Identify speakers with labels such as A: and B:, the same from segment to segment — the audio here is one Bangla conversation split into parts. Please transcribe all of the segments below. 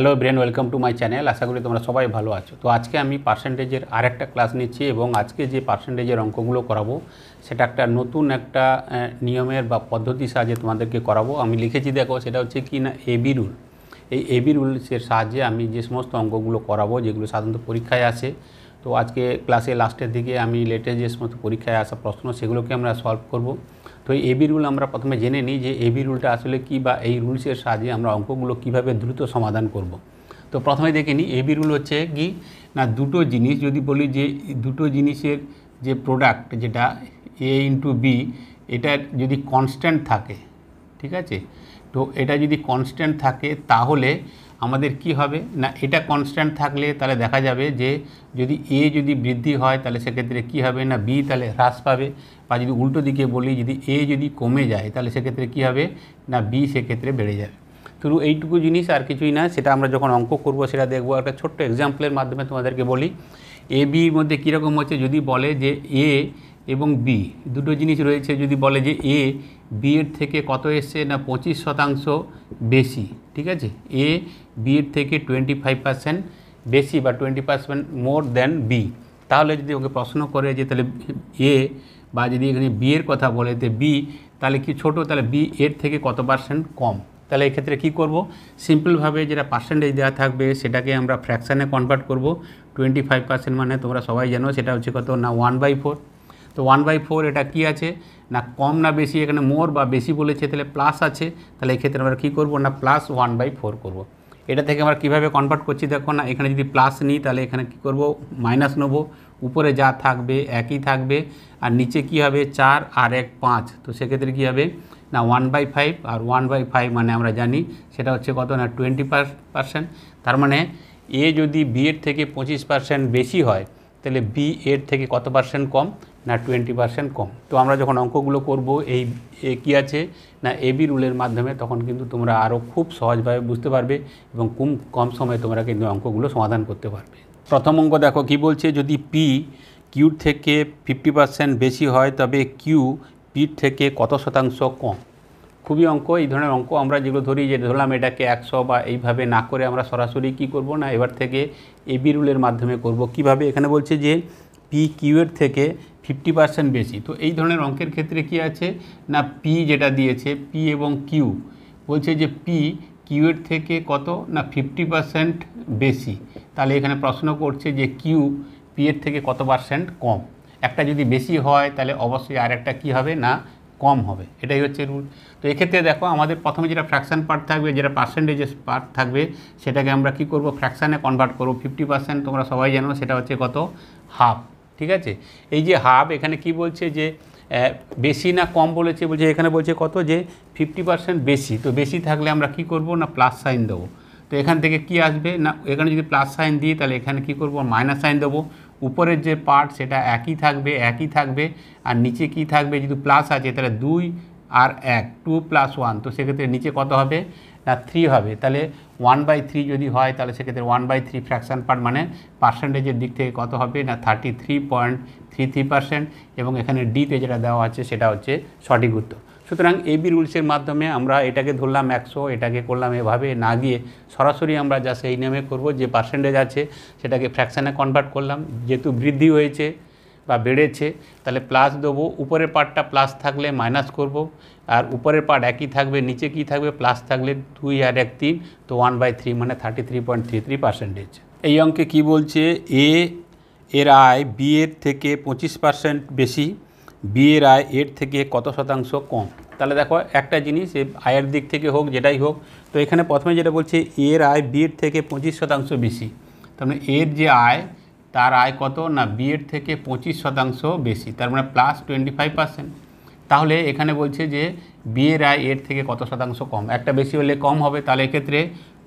A: Hello brain welcome to my channel আশা করি তোমরা সবাই ভালো আছো তো আজকে আমি পার্সেন্টেজের আরেকটা ক্লাস নিচ্ছি এবং আজকে যে পার্সেন্টেজের অঙ্কগুলো করাবো সেটা একটা নতুন একটা নিয়মের বা পদ্ধতির সাহায্যে তোমাদেরকে করাবো আমি লিখেছি দেখো সেটা হচ্ছে কি না এবি রুল এই এবি রুলসের সাহায্যে আমি যে সমস্ত অঙ্কগুলো করাবো যেগুলো সাধারণত পরীক্ষায় আসে তো আজকে ক্লাসে লাস্টের দিকে আমি লেটেস্ট যে সমস্ত পরীক্ষায় আসা প্রশ্ন সেগুলোকে আমরা সলভ করব তো এই এবি রুল আমরা প্রথমে জেনে নিই যে এবি রুলটা আসলে কি বা এই রুলসের সাহায্যে আমরা অঙ্কগুলো কিভাবে দ্রুত সমাধান করব। তো প্রথমে দেখে নিই এবি রুল হচ্ছে কি না দুটো জিনিস যদি বলি যে দুটো জিনিসের যে প্রোডাক্ট যেটা এ ইন্টু বি এটা যদি কনস্ট্যান্ট থাকে ঠিক আছে তো এটা যদি কনস্ট্যান্ট থাকে তাহলে আমাদের কি হবে না এটা কনস্ট্যান্ট থাকলে তাহলে দেখা যাবে যে যদি এ যদি বৃদ্ধি হয় তাহলে সেক্ষেত্রে কি হবে না বি তাহলে হ্রাস পাবে বা যদি উল্টো দিকে বলি যদি এ যদি কমে যায় তাহলে সেক্ষেত্রে কি হবে না বি সেক্ষেত্রে বেড়ে যাবে শুধু এইটুকু জিনিস আর কিছুই না সেটা আমরা যখন অঙ্ক করব সেটা দেখবো একটা ছোট্ট এক্সাম্পলের মাধ্যমে তোমাদেরকে বলি এ বির মধ্যে কীরকম হচ্ছে যদি বলে যে এ এবং বি দুটো জিনিস রয়েছে যদি বলে যে এ বি এর থেকে কত এসছে না পঁচিশ শতাংশ বেশি ঠিক আছে এ বি এর থেকে টোয়েন্টি ফাইভ পার্সেন্ট বেশি বা twenty percent more than B তাহলে যদি ওকে প্রশ্ন করে যে তাহলে এ বা যদি এখানে বি এর কথা বলে যে বি তাহলে কি ছোট তাহলে বি এর থেকে কত পার্সেন্ট কম তাহলে এক্ষেত্রে কি করব সিম্পলভাবে যেটা পার্সেন্টেজ দেওয়া থাকবে সেটাকে আমরা ফ্র্যাকশানে কনভার্ট করব টোয়েন্টি ফাইভ পার্সেন্ট মানে তোমরা সবাই জানো সেটা হচ্ছে কত না ওয়ান বাই ফোর তো ওয়ান বাই ফোর এটা কি আছে না কম না বেশি এখানে মোর বা বেশি বলেছে তাহলে প্লাস আছে তাহলে এক্ষেত্রে আমরা কী করবো না প্লাস ওয়ান বাই ফোর করবো এটা থেকে আমরা কীভাবে কনভার্ট করছি দেখো না এখানে যদি প্লাস নিই তাহলে এখানে কী করবো মাইনাস নেবো উপরে যা থাকবে একই থাকবে আর নিচে কি হবে চার আর এক পাঁচ তো সেক্ষেত্রে কী হবে না ওয়ান বাই ফাইভ আর ওয়ান বাই ফাইভ মানে আমরা জানি সেটা হচ্ছে কত না টোয়েন্টি পার্সেন্ট তার মানে এ যদি বি এর থেকে পঁচিশ পার্সেন্ট বেশি হয় তাহলে বি এর থেকে কত পার্সেন্ট কম না টোয়েন্টি পার্সেন্ট কম তো আমরা যখন অঙ্কগুলো করব এই কী আছে না এবি রুলের মাধ্যমে তখন কিন্তু তোমরা আরও খুব সহজভাবে বুঝতে পারবে এবং কম কম সময়ে তোমরা কিন্তু অঙ্কগুলো সমাধান করতে পারবে প্রথম অঙ্ক দেখো কি বলছে যদি পি কিউর থেকে ফিফটি পার্সেন্ট বেশি হয় তবে কিউ পির থেকে কত শতাংশ কম খুবই অঙ্ক এই ধরনের অঙ্ক আমরা যেগুলো ধরি যে ধরলাম এটাকে একশো বা এইভাবে না করে আমরা সরাসরি কি করব না এবার থেকে এবি রুলের মাধ্যমে করব কিভাবে এখানে বলছে যে পি কিউয়ের থেকে ফিফটি পার্সেন্ট বেশি তো এই ধরনের অঙ্কের ক্ষেত্রে কি আছে না পি যেটা দিয়েছে পি এবং কিউ বলছে যে পি কিউয়ের থেকে কত না ফিফটি পার্সেন্ট বেশি তাহলে এখানে প্রশ্ন করছে যে কিউ পি এর থেকে কত পার্সেন্ট কম একটা যদি বেশি হয় তাহলে অবশ্যই আর একটা কী হবে না কম হবে এটাই হচ্ছে রুল তো এক্ষেত্রে দেখো আমাদের প্রথমে যেটা ফ্র্যাকশান পার্ট থাকবে যেটা পার্সেন্টেজের পার্ট থাকবে সেটাকে আমরা কি করব ফ্র্যাকশানে কনভার্ট করব ফিফটি পার্সেন্ট তোমরা সবাই জানো সেটা হচ্ছে কত হাফ ঠিক আছে এই যে হাব এখানে কি বলছে যে বেশি না কম বলেছে বলছে এখানে বলছে কত যে ফিফটি পার্সেন্ট বেশি তো বেশি থাকলে আমরা কি করব না প্লাস সাইন দেবো তো এখান থেকে কি আসবে না এখানে যদি প্লাস সাইন দিই তাহলে এখানে কি করব মাইনাস সাইন দেবো উপরের যে পার্ট সেটা একই থাকবে একই থাকবে আর নিচে কি থাকবে যদি প্লাস আছে তাহলে দুই আর এক টু প্লাস ওয়ান তো সেক্ষেত্রে নিচে কত হবে না থ্রি হবে তাহলে ওয়ান বাই থ্রি যদি হয় তাহলে সেক্ষেত্রে one by three fraction part মানে পার্সেন্টেজের দিক থেকে কত হবে না thirty three point three three percent এবং এখানে ডিতে যেটা দেওয়া আছে সেটা হচ্ছে সঠিক উত্তর সুতরাং এবি রুলসের মাধ্যমে আমরা এটাকে ধরলাম একশো এটাকে করলাম এভাবে না গিয়ে সরাসরি আমরা যা সেই নেমে করব যে পার্সেন্টেজ আছে সেটাকে ফ্র্যাকশানে কনভার্ট করলাম যেহেতু বৃদ্ধি হয়েছে বা বেড়েছে তাহলে প্লাস দেবো উপরের পার্টটা প্লাস থাকলে মাইনাস করব আর উপরের পার্ট একই থাকবে নিচে কি থাকবে প্লাস থাকলে দুই আর এক তিন তো ওয়ান বাই থ্রি মানে thirty three point three three percentage এই অঙ্কে কি বলছে এ এর আয় বি এর থেকে পঁচিশ পার্সেন্ট বেশি বি এর আয় এর থেকে কত শতাংশ কম তাহলে দেখো একটা জিনিস আয়ের দিক থেকে হোক যেটাই হোক তো এখানে প্রথমে যেটা বলছে এর আয় বি এর থেকে পঁচিশ শতাংশ বেশি তার মানে এর যে আয় তার আয় কত না বিএড থেকে পঁচিশ শতাংশ বেশি তার মানে প্লাস টোয়েন্টি ফাইভ পার্সেন্ট তাহলে এখানে বলছে যে বিয়ের আয় এর থেকে কত শতাংশ কম একটা বেশি হলে কম হবে তাহলে এক্ষেত্রে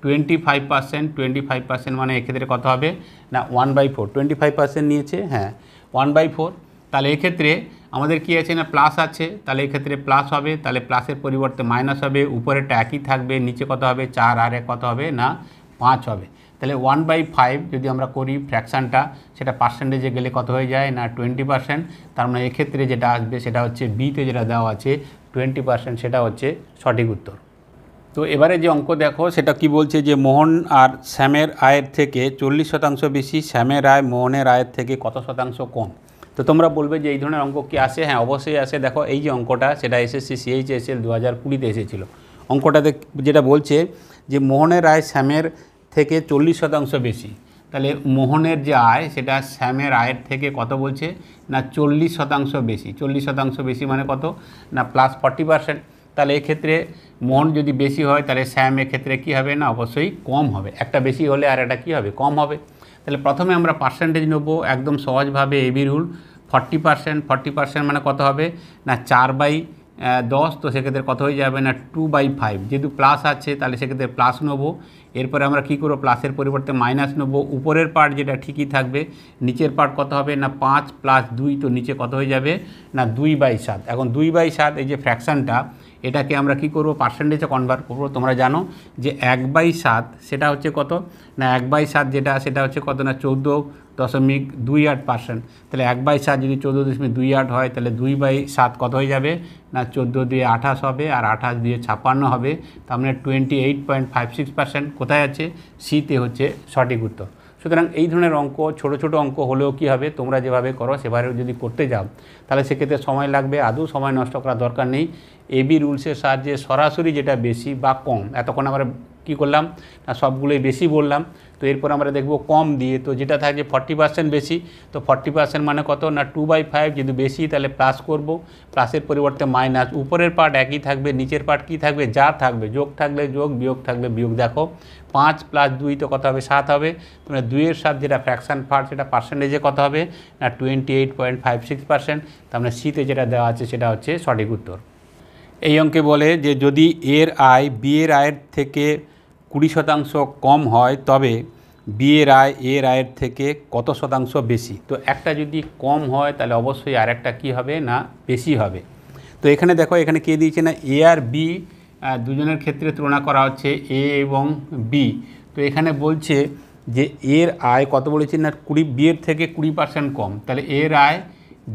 A: twenty five percent twenty five percent মানে এক্ষেত্রে কত হবে না one by four twenty five percent নিয়েছে হ্যাঁ ওয়ান বাই ফোর তাহলে এক্ষেত্রে আমাদের কী আছে না প্লাস আছে তাহলে এক্ষেত্রে প্লাস হবে তাহলে প্লাসের পরিবর্তে মাইনাস হবে উপরেটা একই থাকবে নিচে কত হবে চার আর এক কত হবে না পাঁচ হবে তাহলে ওয়ান বাই ফাইভ যদি আমরা করি ফ্র্যাকশানটা সেটা পার্সেন্টেজে গেলে কত হয়ে যায় না টোয়েন্টি পার্সেন্ট তার মানে এক্ষেত্রে যেটা আসবে সেটা হচ্ছে বিতে যেটা দেওয়া আছে টোয়েন্টি পার্সেন্ট সেটা হচ্ছে সঠিক উত্তর তো এবারে যে অঙ্ক দেখো সেটা কি বলছে যে মোহন আর শ্যামের আয়ের থেকে চল্লিশ শতাংশ বেশি শ্যামের আয় মোহনের আয়ের থেকে কত শতাংশ কম তো তোমরা বলবে যে এই ধরনের অঙ্ক কি আসে হ্যাঁ অবশ্যই আসে দেখো এই যে অঙ্কটা সেটা এসএসসি সিএইচএসএল দু হাজার কুড়িতে এসেছিলো অঙ্কটাতে যেটা বলছে যে মোহনের আয় শ্যামের থেকে চল্লিশ শতাংশ বেশি তাহলে মোহনের যে আয় সেটা শ্যামের আয়ের থেকে কত বলছে না চল্লিশ শতাংশ বেশি চল্লিশ শতাংশ বেশি মানে কত না প্লাস ফর্টি পারসেন্ট তাহলে এক্ষেত্রে মোহন যদি বেশি হয় তাহলে শ্যাম ক্ষেত্রে কী হবে না অবশ্যই কম হবে একটা বেশি হলে আর একটা কী হবে কম হবে তাহলে প্রথমে আমরা পার্সেন্টেজ নেবো একদম সহজভাবে AB rule forty percent forty percent মানে কত হবে না চার বাই দশ তো সেক্ষেত্রে কত হয়ে যাবে না টু বাই ফাইভ যেহেতু প্লাস আছে তাহলে সেক্ষেত্রে প্লাস নেবো এরপরে আমরা কি করব প্লাসের পরিবর্তে মাইনাস নেবো উপরের পার্ট যেটা ঠিকই থাকবে নিচের পার্ট কত হবে না পাঁচ প্লাস দুই তো নিচে কত হয়ে যাবে না দুই বাই সাত এখন দুই বাই সাত এই যে ফ্র্যাকশানটা এটাকে আমরা কি করব পার্সেন্টেজে কনভার্ট করব তোমরা জানো যে এক বাই সাত সেটা হচ্ছে কত না এক বাই সাত যেটা সেটা হচ্ছে কত না চৌদ্দো দশমিক দুই আট পার্সেন্ট তাহলে এক বাই সাত যদি চৌদ্দ দশমিক দুই আট হয় তাহলে দুই বাই সাত কত হয়ে যাবে না চোদ্দো দিয়ে আঠাশ হবে আর আঠাশ দিয়ে ছাপ্পান্ন হবে তার মানে twenty eight point five six percent কোথায় আছে সিতে হচ্ছে সঠিক উত্তর সুতরাং এই ধরনের অঙ্ক ছোট ছোট অঙ্ক হলেও কি হবে তোমরা যেভাবে করো সেভাবে যদি করতে যাও তাহলে সেক্ষেত্রে সময় লাগবে আদৌ সময় নষ্ট করার দরকার নেই এবি রুলসের সাহায্যে সরাসরি যেটা বেশি বা কম এতক্ষণ আমরা কি করলাম না সবগুলোই বেশি বললাম তো এরপর আমরা দেখব কম দিয়ে তো যেটা থাকে ফর্টি পার্সেন্ট বেশি তো ফর্টি পার্সেন্ট মানে কত না টু বাই ফাইভ যদি বেশি তাহলে প্লাস করব প্লাসের পরিবর্তে মাইনাস উপরের পার্ট একই থাকবে নিচের পার্ট কি থাকবে যা থাকবে যোগ থাকলে যোগ বিয়োগ থাকলে বিয়োগ দেখো পাঁচ প্লাস দুই তো কত হবে সাত হবে তোমরা দুইয়ের সাত যেটা ফ্র্যাকশান পার্ট সেটা পার্সেন্টেজে কত হবে না twenty eight point five six percent তার সিতে মানে যেটা দেওয়া আছে সেটা হচ্ছে সঠিক উত্তর এই অঙ্কে বলে যে যদি এর আয় বিয়ের আয়ের থেকে কুড়ি শতাংশ কম হয় তবে বিয়ের আয় এর আয়ের থেকে কত শতাংশ বেশি তো একটা যদি কম হয় তাহলে অবশ্যই আর একটা কী হবে না বেশি হবে তো এখানে দেখো এখানে কে দিয়েছে না এ আর বি দুজনের ক্ষেত্রে তুলনা করা হচ্ছে এ এবং বি তো এখানে বলছে যে এর আয় কত বলেছেন না কুড়ি বিয়ের থেকে কুড়ি পার্সেন্ট কম তাহলে এর আয়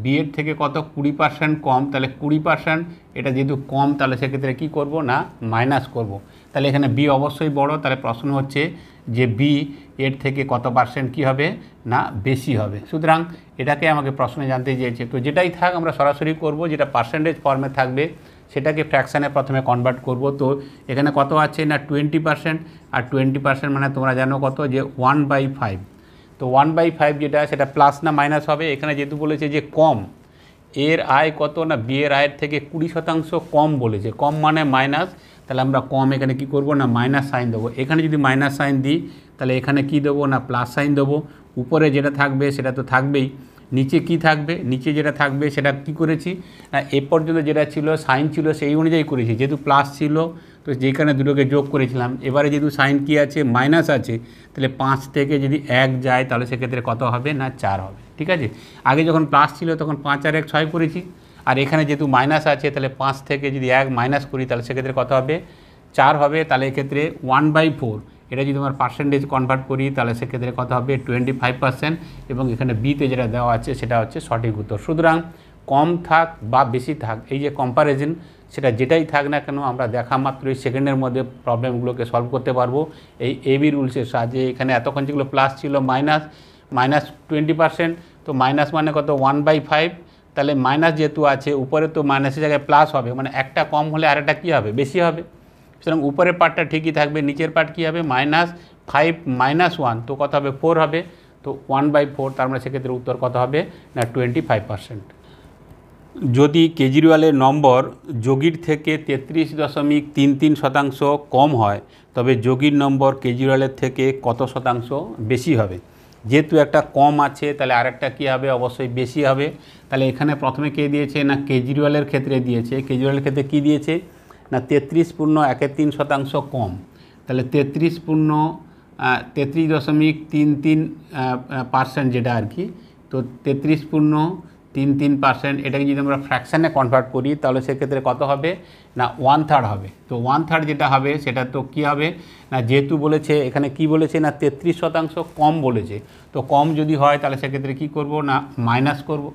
A: বিয়ের থেকে কত কুড়ি পার্সেন্ট কম তাহলে কুড়ি পার্সেন্ট এটা যেহেতু কম তাহলে সেক্ষেত্রে কি করব না মাইনাস করব। তাহলে এখানে বি অবশ্যই বড় তাহলে প্রশ্ন হচ্ছে যে বি এর থেকে কত পার্সেন্ট কী হবে না বেশি হবে সুতরাং এটাকে আমাকে প্রশ্নে জানতে চেয়েছে তো যেটাই থাক আমরা সরাসরি করব যেটা পার্সেন্টেজ ফর্মে থাকবে সেটাকে ফ্র্যাকশানে প্রথমে কনভার্ট করব তো এখানে কত আছে না টোয়েন্টি পার্সেন্ট আর টোয়েন্টি পার্সেন্ট মানে তোমরা জানো কত যে ওয়ান বাই ফাইভ তো ওয়ান বাই ফাইভ যেটা সেটা প্লাস না মাইনাস হবে এখানে যেহেতু বলেছে যে কম এর আয় কত না বিয়ের আয়ের থেকে কুড়ি শতাংশ কম বলেছে কম মানে মাইনাস তাহলে আমরা কম এখানে কি করব না মাইনাস সাইন দেবো এখানে যদি মাইনাস সাইন দিই তাহলে এখানে কি দেবো না প্লাস সাইন দেবো উপরে যেটা থাকবে সেটা তো থাকবেই নিচে কি থাকবে নিচে যেটা থাকবে সেটা কি করেছি না এ পর্যন্ত যেটা ছিল সাইন ছিল সেই অনুযায়ী করেছি যেহেতু প্লাস ছিল তো যেখানে দুটোকে যোগ করেছিলাম এবারে যেহেতু সাইন কি আছে মাইনাস আছে তাহলে পাঁচ থেকে যদি এক যায় তাহলে সেক্ষেত্রে কত হবে না চার হবে ঠিক আছে আগে যখন প্লাস ছিল তখন পাঁচ আর এক ছয় করেছি আর এখানে যেহেতু মাইনাস আছে তাহলে পাঁচ থেকে যদি এক মাইনাস করি তাহলে সেক্ষেত্রে কত হবে চার হবে তাহলে এক্ষেত্রে ওয়ান বাই ফোর এটা যদি আমার পার্সেন্টেজ কনভার্ট করি তাহলে সেক্ষেত্রে কত হবে টোয়েন্টি ফাইভ পার্সেন্ট এবং এখানে বিতে যেটা দেওয়া আছে সেটা হচ্ছে সঠিক উত্তর সুতরাং কম থাক বা বেশি থাক এই যে কম্প্যারিজন সেটা যেটাই থাক না কেন আমরা দেখা মাত্রই সেকেন্ডের মধ্যে প্রবলেমগুলোকে সলভ করতে পারবো এই এবি রুলসের সাহায্যে এখানে এতক্ষণ যেগুলো প্লাস ছিল মাইনাস মাইনাস টোয়েন্টি পার্সেন্ট তো মাইনাস মানে কত ওয়ান বাই ফাইভ তাহলে মাইনাস যেহেতু আছে উপরে তো মাইনাসের জায়গায় প্লাস হবে মানে একটা কম হলে আরেকটা কী হবে বেশি হবে সুতরাং উপরের পার্টটা ঠিকই থাকবে নিচের পার্ট কী হবে মাইনাস ফাইভ মাইনাস ওয়ান তো কত হবে ফোর হবে তো ওয়ান বাই ফোর তার মানে সেক্ষেত্রে উত্তর কত হবে না টোয়েন্টি ফাইভ পার্সেন্ট যদি কেজরিওয়ালের নম্বর যোগীর থেকে তেত্রিশ দশমিক তিন তিন শতাংশ কম হয় তবে যোগীর নম্বর কেজরিওয়ালের থেকে কত শতাংশ বেশি হবে যেহেতু একটা কম আছে তাহলে আরেকটা কী হবে অবশ্যই বেশি হবে তাহলে এখানে প্রথমে কে দিয়েছে না কেজরিওয়ালের ক্ষেত্রে দিয়েছে কেজরিওয়ালের ক্ষেত্রে কী দিয়েছে না তেত্রিশ পূর্ণ একের তিন শতাংশ কম তাহলে তেত্রিশ পূর্ণ তেত্রিশ দশমিক তিন তিন পার্সেন্ট যেটা আর কি তো তেত্রিশ পূর্ণ তিন তিন পার্সেন্ট এটাকে যদি আমরা ফ্র্যাকশানে কনভার্ট করি তাহলে সেক্ষেত্রে কত হবে না ওয়ান থার্ড হবে তো ওয়ান থার্ড যেটা হবে সেটা তো কি হবে না যেহেতু বলেছে এখানে কি বলেছে না তেত্রিশ শতাংশ কম বলেছে তো কম যদি হয় তাহলে সেক্ষেত্রে কি করব না মাইনাস করব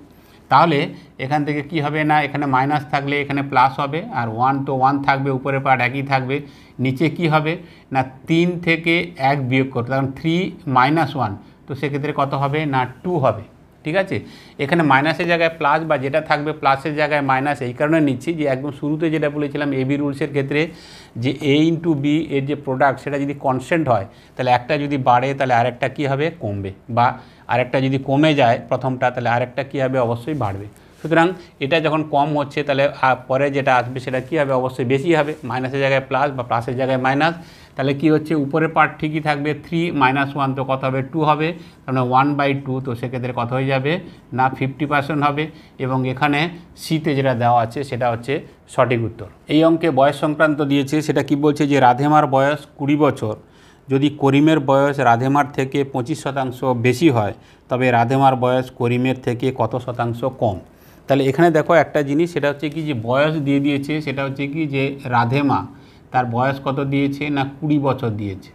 A: তাহলে এখান থেকে কি হবে না এখানে মাইনাস থাকলে এখানে প্লাস হবে আর ওয়ান তো ওয়ান থাকবে উপরে পার্ট একই থাকবে নিচে কি হবে না তিন থেকে এক বিয়োগ করবে কারণ থ্রি মাইনাস ওয়ান তো সেক্ষেত্রে কত হবে না টু হবে ঠিক আছে এখানে মাইনাসের জায়গায় প্লাস বা যেটা থাকবে প্লাসের জায়গায় মাইনাস এই কারণে নিচ্ছি যে একদম শুরুতে যেটা বলেছিলাম এবি রুলসের ক্ষেত্রে যে এ ইন্টু বি এর যে প্রোডাক্ট সেটা যদি কনস্ট্যান্ট হয় তাহলে একটা যদি বাড়ে তাহলে আরেকটা কি হবে কমবে বা আরেকটা যদি কমে যায় প্রথমটা তাহলে আরেকটা কী হবে অবশ্যই বাড়বে সুতরাং এটা যখন কম হচ্ছে তাহলে পরে যেটা আসবে সেটা কী হবে অবশ্যই বেশি হবে মাইনাসের জায়গায় প্লাস বা প্লাসের জায়গায় মাইনাস তাহলে কি হচ্ছে উপরের পার্ট ঠিকই থাকবে থ্রি মাইনাস ওয়ান তো কত হবে টু হবে তাহলে ওয়ান বাই টু তো সেক্ষেত্রে কত হয়ে যাবে না ফিফটি পার্সেন্ট হবে এবং এখানে সিতে যেটা দেওয়া আছে সেটা হচ্ছে সঠিক উত্তর এই অঙ্কে বয়স সংক্রান্ত দিয়েছে সেটা কি বলছে যে রাধেমার বয়স কুড়ি বছর যদি করিমের বয়স রাধেমার থেকে পঁচিশ শতাংশ বেশি হয় তবে রাধেমার বয়স করিমের থেকে কত শতাংশ কম তাহলে এখানে দেখো একটা জিনিস সেটা হচ্ছে কি যে বয়স দিয়ে দিয়েছে সেটা হচ্ছে কি যে রাধেমা তার বয়স কত দিয়েছে না কুড়ি বছর দিয়েছে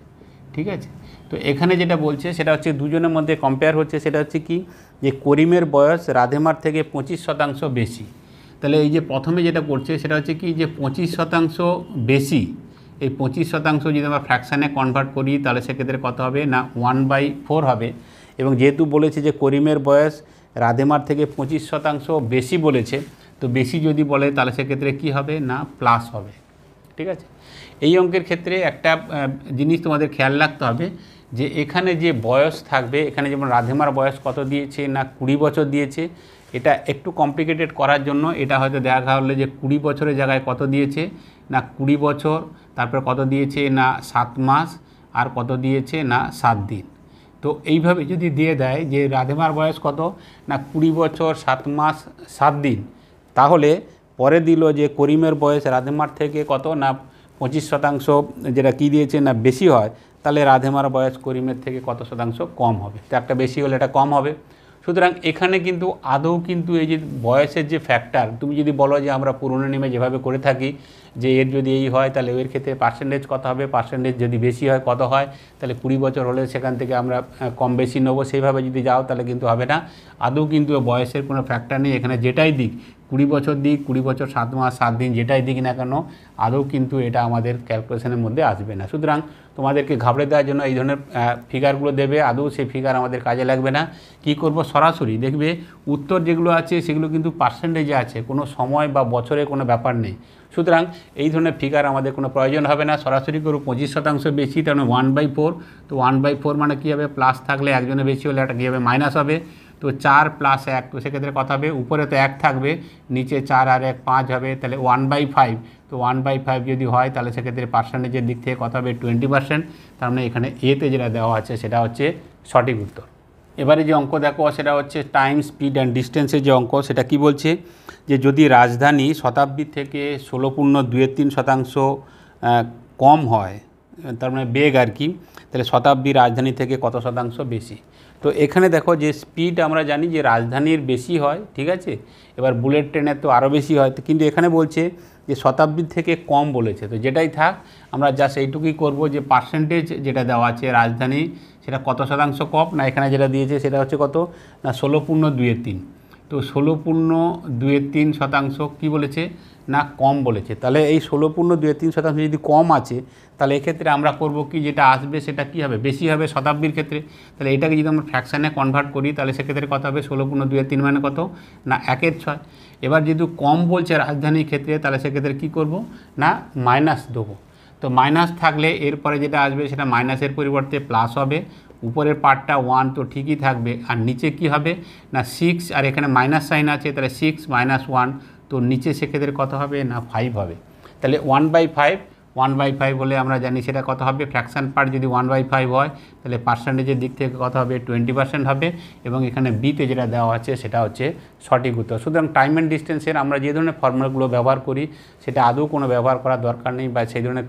A: ঠিক আছে তো এখানে যেটা বলছে সেটা হচ্ছে দুজনের মধ্যে কম্পেয়ার হচ্ছে সেটা হচ্ছে কি যে করিমের বয়স রাধেমার থেকে পঁচিশ শতাংশ বেশি তাহলে এই যে প্রথমে যেটা করছে সেটা হচ্ছে কি যে পঁচিশ শতাংশ বেশি এই পঁচিশ শতাংশ যদি আমরা ফ্র্যাকশানে কনভার্ট করি তাহলে সেক্ষেত্রে কত হবে না ওয়ান বাই ফোর হবে এবং যেহেতু বলেছে যে করিমের বয়স রাধেমার থেকে পঁচিশ শতাংশ বেশি বলেছে তো বেশি যদি বলে তাহলে সেক্ষেত্রে কি হবে না প্লাস হবে ঠিক আছে এই অঙ্কের ক্ষেত্রে একটা জিনিস তোমাদের খেয়াল রাখতে হবে যে এখানে যে বয়স থাকবে এখানে যেমন রাধেমার বয়স কত দিয়েছে না কুড়ি বছর দিয়েছে এটা একটু কমপ্লিকেটেড করার জন্য এটা হয়তো দেখা হলো যে কুড়ি বছরের জায়গায় কত দিয়েছে না কুড়ি বছর তারপর কত দিয়েছে না সাত মাস আর কত দিয়েছে না সাত দিন তো এইভাবে যদি দিয়ে দেয় যে রাধেমার বয়স কত না কুড়ি বছর সাত মাস সাত দিন তাহলে পরে দিল যে করিমের বয়স রাধেমার থেকে কত না পঁচিশ শতাংশ যেটা কী দিয়েছে না বেশি হয় তাহলে রাধেমার বয়স করিমের থেকে কত শতাংশ কম হবে তো একটা বেশি হলে এটা কম হবে সুতরাং এখানে কিন্তু আদৌ কিন্তু এই যে বয়সের যে ফ্যাক্টর তুমি যদি বলো যে আমরা পুরনো নিমে যেভাবে করে থাকি যে এর যদি এই হয় তাহলে এর ক্ষেত্রে পার্সেন্টেজ কত হবে পার্সেন্টেজ যদি বেশি হয় কত হয় তাহলে কুড়ি বছর হলে সেখান থেকে আমরা কম বেশি নেবো সেইভাবে যদি যাও তাহলে কিন্তু হবে না আদৌ কিন্তু বয়সের কোনো ফ্যাক্টর নেই এখানে যেটাই দিক কুড়ি বছর দিক কুড়ি বছর সাত মাস সাত দিন যেটাই দিক না কেন আদৌ কিন্তু এটা আমাদের ক্যালকুলেশনের মধ্যে আসবে না সুতরাং তোমাদেরকে ঘাবড়ে দেওয়ার জন্য এই ধরনের ফিগারগুলো দেবে আদৌ সেই ফিগার আমাদের কাজে লাগবে না কি করব সরাসরি দেখবে উত্তর যেগুলো আছে সেগুলো কিন্তু পার্সেন্টেজে আছে কোনো সময় বা বছরে কোনো ব্যাপার নেই সুতরাং এই ধরনের ফিগার আমাদের কোনো প্রয়োজন হবে না সরাসরি করু পঁচিশ শতাংশ বেশি তার মানে ওয়ান বাই ফোর তো ওয়ান বাই ফোর মানে কী হবে প্লাস থাকলে একজনের বেশি হলে একটা কী হবে মাইনাস হবে তো চার প্লাস এক তো সেক্ষেত্রে কথা হবে উপরে তো এক থাকবে নিচে চার আর এক পাঁচ হবে তাহলে ওয়ান বাই ফাইভ তো ওয়ান বাই ফাইভ যদি হয় তাহলে সেক্ষেত্রে পার্সেন্টেজের দিক থেকে কথা হবে টোয়েন্টি পার্সেন্ট তার মানে এখানে এতে যেটা দেওয়া আছে সেটা হচ্ছে সঠিক উত্তর এবারে যে অঙ্ক দেখো সেটা হচ্ছে টাইম স্পিড অ্যান্ড ডিস্টেন্সের যে অঙ্ক সেটা কি বলছে যে যদি রাজধানী শতাব্দী থেকে ষোলো পূর্ণ দুয়ের তিন শতাংশ কম হয় তার মানে বেগ আর কি তাহলে শতাব্দী রাজধানী থেকে কত শতাংশ বেশি তো এখানে দেখো যে স্পিড আমরা জানি যে রাজধানীর বেশি হয় ঠিক আছে এবার বুলেট ট্রেনের তো আরও বেশি হয় তো কিন্তু এখানে বলছে যে শতাব্দীর থেকে কম বলেছে তো যেটাই থাক আমরা জাস্ট এইটুকুই করব যে পার্সেন্টেজ যেটা দেওয়া আছে রাজধানী সেটা কত শতাংশ কম না এখানে যেটা দিয়েছে সেটা হচ্ছে কত না ষোলো পূর্ণ দুয়ের তিন তো ষোলো পূর্ণ দুয়ের তিন শতাংশ কী বলেছে না কম বলেছে তাহলে এই ষোলো পূর্ণ দুই তিন শতাংশ যদি কম আছে তাহলে এক্ষেত্রে আমরা করব কি যেটা আসবে সেটা কি হবে বেশি হবে শতাব্দীর ক্ষেত্রে তাহলে এটাকে যদি আমরা ফ্যাকশানে কনভার্ট করি তাহলে সেক্ষেত্রে কথা হবে ষোলো পূর্ণ দুই তিন মানে কত না একের ছয় এবার যেহেতু কম বলছে রাজধানীর ক্ষেত্রে তাহলে সেক্ষেত্রে কী করব না মাইনাস দেবো তো মাইনাস থাকলে এরপরে যেটা আসবে সেটা মাইনাসের পরিবর্তে প্লাস হবে উপরের পার্টটা ওয়ান তো ঠিকই থাকবে আর নিচে কি হবে না সিক্স আর এখানে মাইনাস সাইন আছে তাহলে সিক্স মাইনাস ওয়ান তো নিচে সেক্ষেত্রে কত হবে না ফাইভ হবে তাহলে one by five one by five হলে আমরা জানি সেটা কত হবে ফ্র্যাকশান পার্ট যদি ওয়ান বাই ফাইভ হয় তাহলে পার্সেন্টেজের দিক থেকে কত হবে টোয়েন্টি পার্সেন্ট হবে এবং এখানে বিতে যেটা দেওয়া আছে সেটা হচ্ছে সঠিক উত্তর সুতরাং টাইম অ্যান্ড ডিস্টেন্সের আমরা যে ধরনের ফর্মুলাগুলো ব্যবহার করি সেটা আদৌ কোনো ব্যবহার করার দরকার নেই বা সেই ধরনের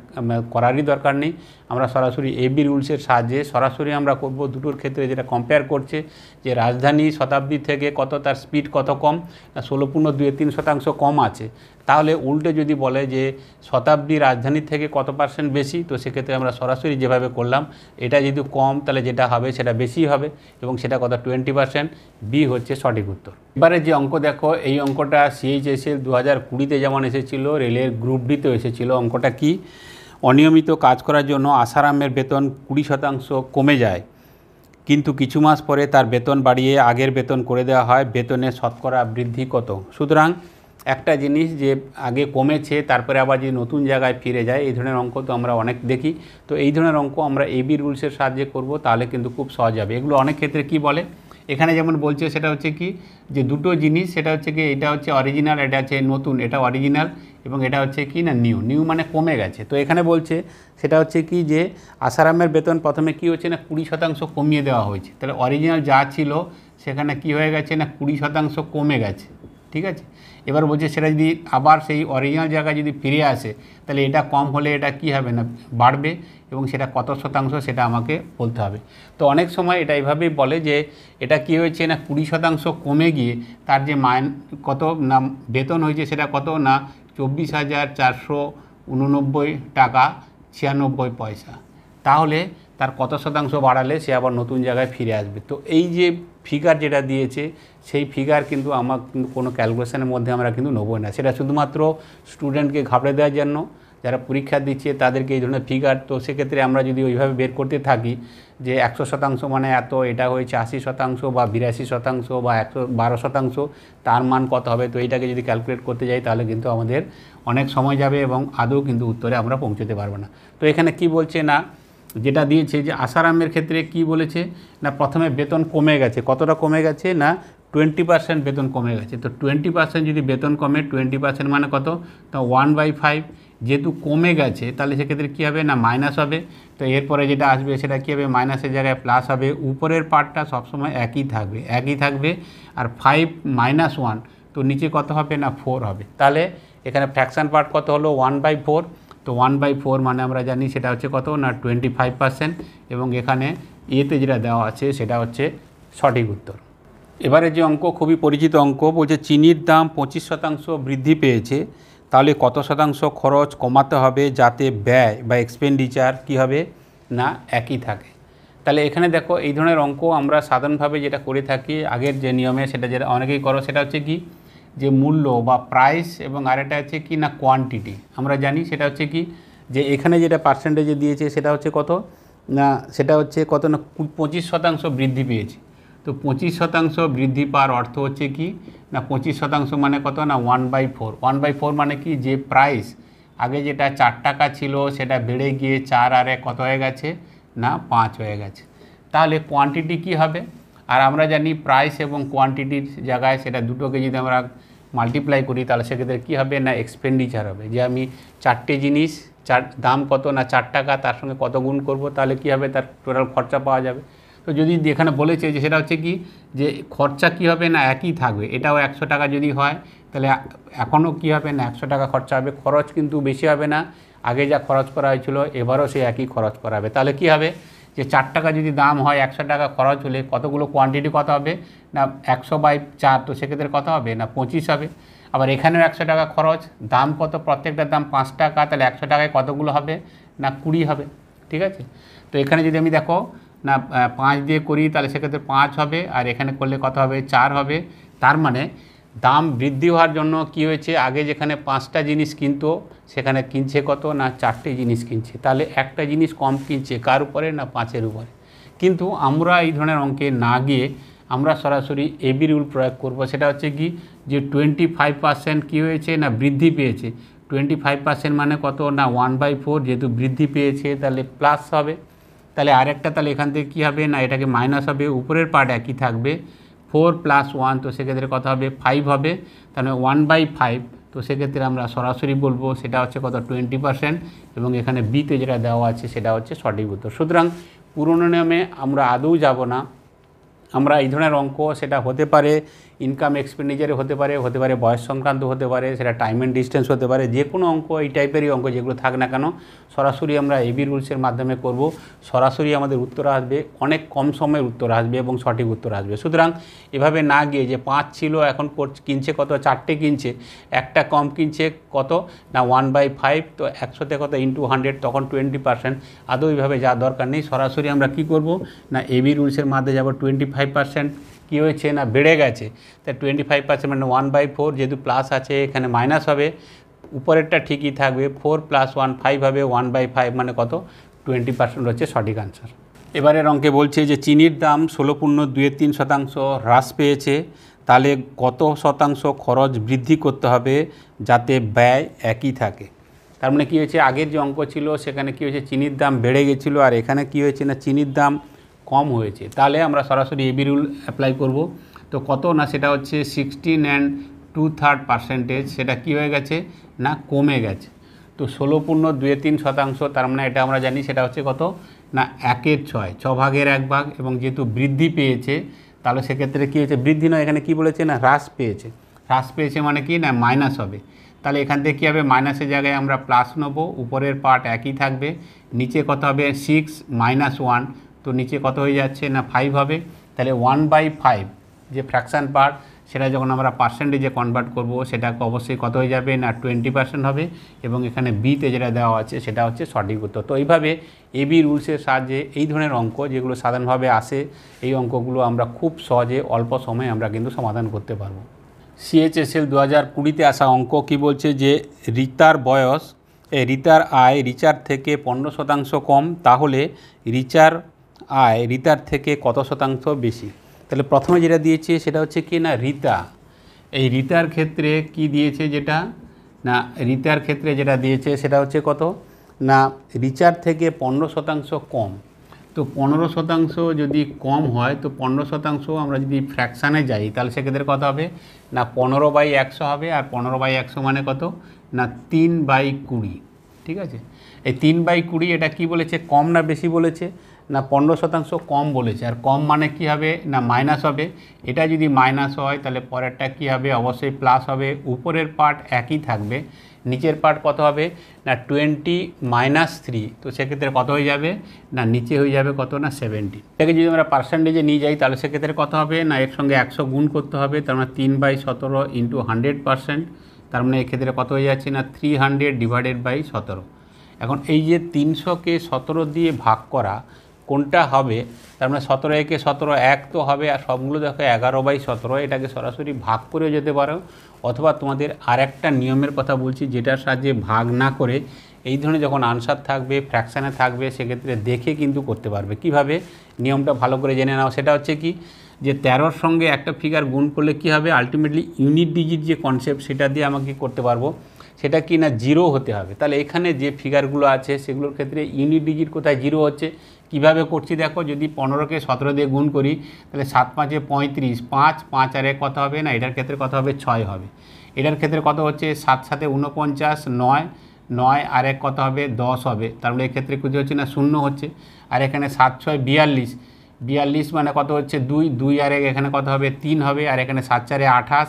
A: করারই দরকার নেই আমরা সরাসরি এবি রুলসের সাহায্যে সরাসরি আমরা করব দুটোর ক্ষেত্রে যেটা কম্পেয়ার করছে যে রাজধানী শতাব্দী থেকে কত তার স্পিড কত কম ষোলো পূর্ণ দুয়ে তিন শতাংশ কম আছে তাহলে উল্টে যদি বলে যে শতাব্দী রাজধানী থেকে কত পার্সেন্ট বেশি তো সেক্ষেত্রে আমরা সরাসরি যেভাবে করলাম এটা যেহেতু কম কম তাহলে যেটা হবে সেটা বেশি হবে এবং সেটা কথা টোয়েন্টি পার্সেন্ট বি হচ্ছে সঠিক উত্তর এবারে যে অঙ্ক দেখো এই অঙ্কটা সিএইচএসএল দু হাজার কুড়িতে যেমন এসেছিল রেলের গ্রুপ ডিতেও এসেছিল অঙ্কটা কি অনিয়মিত কাজ করার জন্য আসারামের বেতন কুড়ি শতাংশ কমে যায় কিন্তু কিছু মাস পরে তার বেতন বাড়িয়ে আগের বেতন করে দেওয়া হয় বেতনের শতকরা বৃদ্ধি কত সুতরাং একটা জিনিস যে আগে কমেছে তারপরে আবার যে নতুন জায়গায় ফিরে যায় এই ধরনের অঙ্ক তো আমরা অনেক দেখি তো এই ধরনের অঙ্ক আমরা এবি রুলসের সাহায্যে করব তাহলে কিন্তু খুব সহজ হবে এগুলো অনেক ক্ষেত্রে কি বলে এখানে যেমন বলছে সেটা হচ্ছে কি যে দুটো জিনিস সেটা হচ্ছে কি এটা হচ্ছে অরিজিনাল এটা হচ্ছে নতুন এটা অরিজিনাল এবং এটা হচ্ছে কি না নিউ নিউ মানে কমে গেছে তো এখানে বলছে সেটা হচ্ছে কি যে আসারামের বেতন প্রথমে কি হচ্ছে না কুড়ি শতাংশ কমিয়ে দেওয়া হয়েছে তাহলে অরিজিনাল যা ছিল সেখানে কি হয়ে গেছে না কুড়ি শতাংশ কমে গেছে ঠিক আছে এবার বলছে সেটা যদি আবার সেই অরিজিনাল জায়গায় যদি ফিরে আসে তাহলে এটা কম হলে এটা কি হবে না বাড়বে এবং সেটা কত শতাংশ সেটা আমাকে বলতে হবে তো অনেক সময় এটা এভাবেই বলে যে এটা কি হয়েছে না কুড়ি শতাংশ কমে গিয়ে তার যে মাইন কত না বেতন হয়েছে সেটা কত না চব্বিশ হাজার চারশো উননব্বই টাকা ছিয়ানব্বই পয়সা তাহলে তার কত শতাংশ বাড়ালে সে আবার নতুন জায়গায় ফিরে আসবে তো এই যে ফিগার যেটা দিয়েছে সেই ফিগার কিন্তু আমার কোনো ক্যালকুলেশনের মধ্যে আমরা কিন্তু নেবো না সেটা শুধুমাত্র স্টুডেন্টকে ঘাবড়ে দেওয়ার জন্য যারা পরীক্ষা দিচ্ছে তাদেরকে এই ধরনের ফিগার তো সেক্ষেত্রে আমরা যদি ওইভাবে বের করতে থাকি যে একশো শতাংশ মানে এত এটা হয়েছে আশি শতাংশ বা বিরাশি শতাংশ বা একশো বারো শতাংশ তার মান কত হবে তো এইটাকে যদি ক্যালকুলেট করতে যাই তাহলে কিন্তু আমাদের অনেক সময় যাবে এবং আদৌ কিন্তু উত্তরে আমরা পৌঁছতে পারবো না তো এখানে কি বলছে না যেটা দিয়েছে যে আসারামের ক্ষেত্রে কি বলেছে না প্রথমে বেতন কমে গেছে কতটা কমে গেছে না টোয়েন্টি পার্সেন্ট বেতন কমে গেছে তো টোয়েন্টি পার্সেন্ট যদি বেতন কমে টোয়েন্টি পার্সেন্ট মানে কত তা ওয়ান বাই ফাইভ যেহেতু কমে গেছে তাহলে সেক্ষেত্রে কী হবে না মাইনাস হবে তো এরপরে যেটা আসবে সেটা কী হবে মাইনাসের জায়গায় প্লাস হবে উপরের পার্টটা সবসময় একই থাকবে একই থাকবে আর ফাইভ মাইনাস ওয়ান তো নিচে কত হবে না ফোর হবে তাহলে এখানে ফ্র্যাকশান পার্ট কত হলো ওয়ান বাই ফোর তো ওয়ান বাই ফোর মানে আমরা জানি সেটা হচ্ছে কত না টোয়েন্টি ফাইভ পার্সেন্ট এবং এখানে এতে যেটা দেওয়া আছে সেটা হচ্ছে সঠিক উত্তর এবারে যে অঙ্ক খুবই পরিচিত অঙ্ক বলছে চিনির দাম পঁচিশ শতাংশ বৃদ্ধি পেয়েছে তাহলে কত শতাংশ খরচ কমাতে হবে যাতে ব্যয় বা এক্সপেন্ডিচার কী হবে না একই থাকে তাহলে এখানে দেখো এই ধরনের অঙ্ক আমরা সাধারণভাবে যেটা করে থাকি আগের যে নিয়মে সেটা যেটা অনেকেই করো সেটা হচ্ছে কি যে মূল্য বা প্রাইস এবং আরেকটা আছে কি না কোয়ান্টিটি আমরা জানি সেটা হচ্ছে কি যে এখানে যেটা পার্সেন্টেজে দিয়েছে সেটা হচ্ছে কত না সেটা হচ্ছে কত না পঁচিশ শতাংশ বৃদ্ধি পেয়েছে তো পঁচিশ শতাংশ বৃদ্ধি পাওয়ার অর্থ হচ্ছে কি না পঁচিশ শতাংশ মানে কত না one by four one by four মানে কি যে প্রাইস আগে যেটা চার টাকা ছিল সেটা বেড়ে গিয়ে চার আর এক কত হয়ে গেছে না পাঁচ হয়ে গেছে তাহলে কোয়ান্টিটি কি হবে আর আমরা জানি প্রাইস এবং কোয়ান্টিটির জায়গায় সেটা দুটোকে যদি আমরা মাল্টিপ্লাই করি তাহলে সেক্ষেত্রে কী হবে না এক্সপেন্ডিচার হবে যে আমি চারটে জিনিস চার দাম কত না চার টাকা তার সঙ্গে কত গুণ করব তাহলে কী হবে তার টোটাল খরচা পাওয়া যাবে তো যদি এখানে বলেছে যে সেটা হচ্ছে কি যে খরচা কী হবে না একই থাকবে এটাও একশো টাকা যদি হয় তাহলে এখনও কী হবে না একশো টাকা খরচা হবে খরচ কিন্তু বেশি হবে না আগে যা খরচ করা হয়েছিল এবারও সে একই খরচ করা হবে তাহলে কী হবে যে চার টাকা যদি দাম হয় একশো টাকা খরচ হলে কতগুলো কোয়ান্টিটি কত হবে না একশো বাই চার তো সেক্ষেত্রে কত হবে না পঁচিশ হবে আবার এখানেও একশো টাকা খরচ দাম কত প্রত্যেকটার দাম পাঁচ টাকা তাহলে একশো টাকায় কতগুলো হবে না কুড়ি হবে ঠিক আছে তো এখানে যদি আমি দেখো না পাঁচ দিয়ে করি তাহলে সেক্ষেত্রে পাঁচ হবে আর এখানে করলে কত হবে চার হবে তার মানে দাম বৃদ্ধি হওয়ার জন্য কি হয়েছে আগে যেখানে পাঁচটা জিনিস কিনতো সেখানে কিনছে কত না চারটে জিনিস কিনছে তাহলে একটা জিনিস কম কিনছে কার উপরে না পাঁচের উপরে কিন্তু আমরা এই ধরনের অঙ্কে না গিয়ে আমরা সরাসরি এবি রুল প্রয়োগ করব সেটা হচ্ছে কি যে টোয়েন্টি ফাইভ পার্সেন্ট কী হয়েছে না বৃদ্ধি পেয়েছে টোয়েন্টি ফাইভ পার্সেন্ট মানে কত না ওয়ান বাই ফোর যেহেতু বৃদ্ধি পেয়েছে তাহলে প্লাস হবে তাহলে আরেকটা তাহলে এখান থেকে কী হবে না এটাকে মাইনাস হবে উপরের পার্ট একই থাকবে ফোর প্লাস ওয়ান তো সেক্ষেত্রে কত হবে ফাইভ হবে তাহলে ওয়ান বাই ফাইভ তো সেক্ষেত্রে আমরা সরাসরি বলবো সেটা হচ্ছে কত টোয়েন্টি পার্সেন্ট এবং এখানে বিতে যেটা দেওয়া আছে সেটা হচ্ছে সঠিক উত্তর সুতরাং পুরোনো নিয়মে আমরা আদৌ যাব না আমরা এই ধরনের অঙ্ক সেটা হতে পারে ইনকাম এক্সপেন্ডিচারে হতে পারে হতে পারে বয়স সংক্রান্ত হতে পারে সেটা টাইম অ্যান্ড ডিস্টেন্স হতে পারে যে কোনো অঙ্ক এই টাইপেরই অঙ্ক যেগুলো থাক না কেন সরাসরি আমরা এবি রুলসের মাধ্যমে করব সরাসরি আমাদের উত্তর আসবে অনেক কম সময়ের উত্তর আসবে এবং সঠিক উত্তর আসবে সুতরাং এভাবে না গিয়ে যে পাঁচ ছিল এখন কিনছে কত চারটে কিনছে একটা কম কিনছে কত না ওয়ান বাই ফাইভ তো একশোতে কত ইন্টু হান্ড্রেড তখন টোয়েন্টি পার্সেন্ট আদৌ এইভাবে যা দরকার নেই সরাসরি আমরা কি করব না এবি রুলসের মাধ্যমে যাবো টোয়েন্টি ফাইভ পার্সেন্ট কী হয়েছে না বেড়ে গেছে তা টোয়েন্টি ফাইভ পার্সেন্ট মানে ওয়ান বাই ফোর যেহেতু প্লাস আছে এখানে মাইনাস হবে উপরেরটা ঠিকই থাকবে ফোর প্লাস ওয়ান ফাইভ হবে ওয়ান বাই ফাইভ মানে কত টোয়েন্টি পার্সেন্ট হচ্ছে সঠিক আনসার এবারের অঙ্কে বলছে যে চিনির দাম ষোলো পূর্ণ দুয়ে তিন শতাংশ হ্রাস পেয়েছে তাহলে কত শতাংশ খরচ বৃদ্ধি করতে হবে যাতে ব্যয় একই থাকে তার মানে কী হয়েছে আগের যে অঙ্ক ছিল সেখানে কী হয়েছে চিনির দাম বেড়ে গেছিলো আর এখানে কী হয়েছে না চিনির দাম কম হয়েছে তাহলে আমরা সরাসরি এবি রুল অ্যাপ্লাই করবো তো কত না সেটা হচ্ছে sixteen and two third percentage সেটা কী হয়ে গেছে না কমে গেছে তো ষোলো পূর্ণ দুয়ে তিন শতাংশ তার মানে এটা আমরা জানি সেটা হচ্ছে কত না একের ছয় ছ ভাগের এক ভাগ এবং যেহেতু বৃদ্ধি পেয়েছে তাহলে সেক্ষেত্রে কী হয়েছে বৃদ্ধি নয় এখানে কি বলেছে না হ্রাস পেয়েছে হ্রাস পেয়েছে মানে কি না মাইনাস হবে তাহলে এখান থেকে কী হবে মাইনাসের জায়গায় আমরা প্লাস নেবো উপরের পার্ট একই থাকবে নিচে কত হবে সিক্স মাইনাস ওয়ান তো নিচে কত হয়ে যাচ্ছে না ফাইভ হবে তাহলে ওয়ান বাই ফাইভ যে ফ্র্যাকশান পার্ট সেটা যখন আমরা পার্সেন্টেজে কনভার্ট করব সেটা অবশ্যই কত হয়ে যাবে না টোয়েন্টি পার্সেন্ট হবে এবং এখানে বিতে যেটা দেওয়া আছে সেটা হচ্ছে সঠিক উত্তর তো এইভাবে এবি রুলসের সাহায্যে এই ধরনের অঙ্ক যেগুলো সাধারণভাবে আসে এই অঙ্কগুলো আমরা খুব সহজে অল্প সময়ে আমরা কিন্তু সমাধান করতে পারবো সিএচএসএল দু হাজার কুড়িতে আসা অঙ্ক কি বলছে যে রিতার বয়স রিতার আয় রিচার থেকে পনেরো শতাংশ কম তাহলে রিচার আয় রিতার থেকে কত শতাংশ বেশি তাহলে প্রথমে যেটা দিয়েছে সেটা হচ্ছে কি না রিতা এই রিতার ক্ষেত্রে কি দিয়েছে যেটা না রিতার ক্ষেত্রে যেটা দিয়েছে সেটা হচ্ছে কত না রিচার থেকে পনেরো শতাংশ কম তো পনেরো শতাংশ যদি কম হয় তো পনেরো শতাংশ আমরা যদি ফ্র্যাকশানে যাই তাহলে সেক্ষেত্রে কত হবে না পনেরো বাই একশো হবে আর পনেরো বাই একশো মানে কত না তিন বাই কুড়ি ঠিক আছে এই তিন বাই কুড়ি এটা কি বলেছে কম না বেশি বলেছে না পনেরো শতাংশ কম বলেছে আর কম মানে কি হবে না মাইনাস হবে এটা যদি মাইনাস হয় তাহলে পরেরটা কি হবে অবশ্যই প্লাস হবে উপরের পার্ট একই থাকবে নিচের পার্ট কত হবে না টোয়েন্টি মাইনাস থ্রি তো সেক্ষেত্রে কত হয়ে যাবে না নিচে হয়ে যাবে কত না সেভেন্টি এটাকে যদি আমরা পার্সেন্টেজে নিয়ে যাই তাহলে সেক্ষেত্রে কত হবে না এর সঙ্গে একশো গুণ করতে হবে তার মানে তিন বাই সতেরো ইন্টু হান্ড্রেড পার্সেন্ট তার মানে এক্ষেত্রে কত হয়ে যাচ্ছে না থ্রি হান্ড্রেড ডিভাইডেড বাই সতেরো এখন এই যে তিনশোকে সতেরো দিয়ে ভাগ করা কোনটা হবে তার মানে সতেরো একে সতেরো এক তো হবে আর সবগুলো দেখো এগারো বাই সতেরো এটাকে সরাসরি ভাগ করেও যেতে পারো অথবা তোমাদের আর একটা নিয়মের কথা বলছি যেটার সাহায্যে ভাগ না করে এই ধরনের যখন আনসার থাকবে ফ্র্যাকশানে থাকবে সেক্ষেত্রে দেখে কিন্তু করতে পারবে কিভাবে নিয়মটা ভালো করে জেনে নাও সেটা হচ্ছে কি যে তেরোর সঙ্গে একটা ফিগার গুণ করলে কি হবে আলটিমেটলি ইউনিট ডিজিট যে কনসেপ্ট সেটা দিয়ে আমাকে করতে পারবো সেটা কি না জিরো হতে হবে তাহলে এখানে যে ফিগারগুলো আছে সেগুলোর ক্ষেত্রে ইউনিট ডিজিট কোথায় জিরো হচ্ছে কীভাবে করছি দেখো যদি পনেরোকে সতেরো দিয়ে গুণ করি তাহলে সাত পাঁচে পঁয়ত্রিশ পাঁচ পাঁচ আর এক কত হবে না এটার ক্ষেত্রে কত হবে ছয় হবে এটার ক্ষেত্রে কত হচ্ছে সাত সাথে উনপঞ্চাশ নয় নয় আর এক কত হবে দশ হবে তাহলে মানে এক্ষেত্রে কিছু হচ্ছে না শূন্য হচ্ছে আর এখানে সাত ছয় বিয়াল্লিশ বিয়াল্লিশ মানে কত হচ্ছে দুই দুই আর এক এখানে কত হবে তিন হবে আর এখানে সাত চারে আঠাশ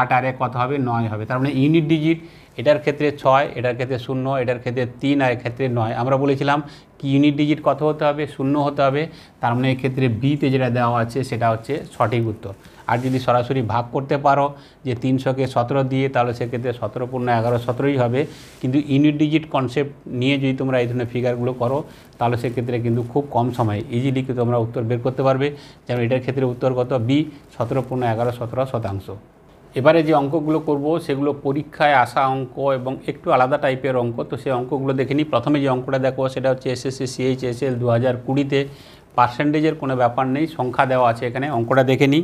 A: আট আর কত হবে নয় হবে তার মানে ইউনিট ডিজিট এটার ক্ষেত্রে ছয় এটার ক্ষেত্রে শূন্য এটার ক্ষেত্রে তিন আর ক্ষেত্রে নয় আমরা বলেছিলাম কি ইউনিট ডিজিট কত হতে হবে শূন্য হতে হবে তার মানে ক্ষেত্রে বিতে যেটা দেওয়া আছে সেটা হচ্ছে সঠিক উত্তর আর যদি সরাসরি ভাগ করতে পারো যে তিনশোকে সতেরো দিয়ে তাহলে সেক্ষেত্রে সতেরো পূর্ণ এগারো সতেরোই হবে কিন্তু ইউনিট ডিজিট কনসেপ্ট নিয়ে যদি তোমরা এই ধরনের ফিগারগুলো করো তাহলে সেক্ষেত্রে কিন্তু খুব কম সময়ে ইজিলি তোমরা উত্তর বের করতে পারবে যেমন এটার ক্ষেত্রে উত্তর কত বি সতেরো পূর্ণ এগারো সতেরো শতাংশ এবারে যে অঙ্কগুলো করব সেগুলো পরীক্ষায় আসা অঙ্ক এবং একটু আলাদা টাইপের অঙ্ক তো সেই অঙ্কগুলো দেখে নিই প্রথমে যে অঙ্কটা দেখো সেটা হচ্ছে এসএসসি এল দু হাজার কুড়িতে পার্সেন্টেজের কোনো ব্যাপার নেই সংখ্যা দেওয়া আছে এখানে অঙ্কটা দেখে নিই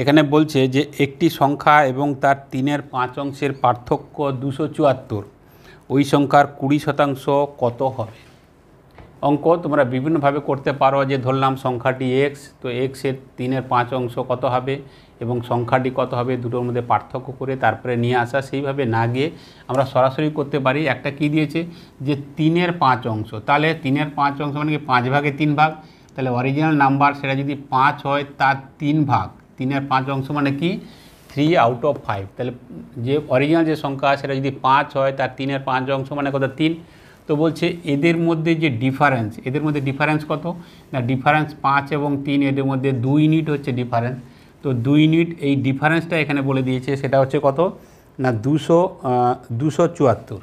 A: এখানে বলছে যে একটি সংখ্যা এবং তার তিনের পাঁচ অংশের পার্থক্য দুশো চুয়াত্তর ওই সংখ্যার কুড়ি শতাংশ কত হবে অঙ্ক তোমরা বিভিন্নভাবে করতে পারো যে ধরলাম সংখ্যাটি এক্স তো এক্সের তিনের পাঁচ অংশ কত হবে এবং সংখ্যাটি কত হবে দুটোর মধ্যে পার্থক্য করে তারপরে নিয়ে আসা সেইভাবে না গিয়ে আমরা সরাসরি করতে পারি একটা কি দিয়েছে যে তিনের পাঁচ অংশ তাহলে তিনের পাঁচ অংশ মানে কি পাঁচ ভাগে তিন ভাগ তাহলে অরিজিনাল নাম্বার সেটা যদি পাঁচ হয় তার তিন ভাগ তিনের পাঁচ অংশ মানে কি থ্রি আউট অফ ফাইভ তাহলে যে অরিজিনাল যে সংখ্যা সেটা যদি পাঁচ হয় তার তিনের পাঁচ অংশ মানে কত তিন তো বলছে এদের মধ্যে যে ডিফারেন্স এদের মধ্যে ডিফারেন্স কত না ডিফারেন্স পাঁচ এবং তিন এদের মধ্যে দুই ইউনিট হচ্ছে ডিফারেন্স তো দুই ইউনিট এই ডিফারেন্সটা এখানে বলে দিয়েছে সেটা হচ্ছে কত না দুশো দুশো চুয়াত্তর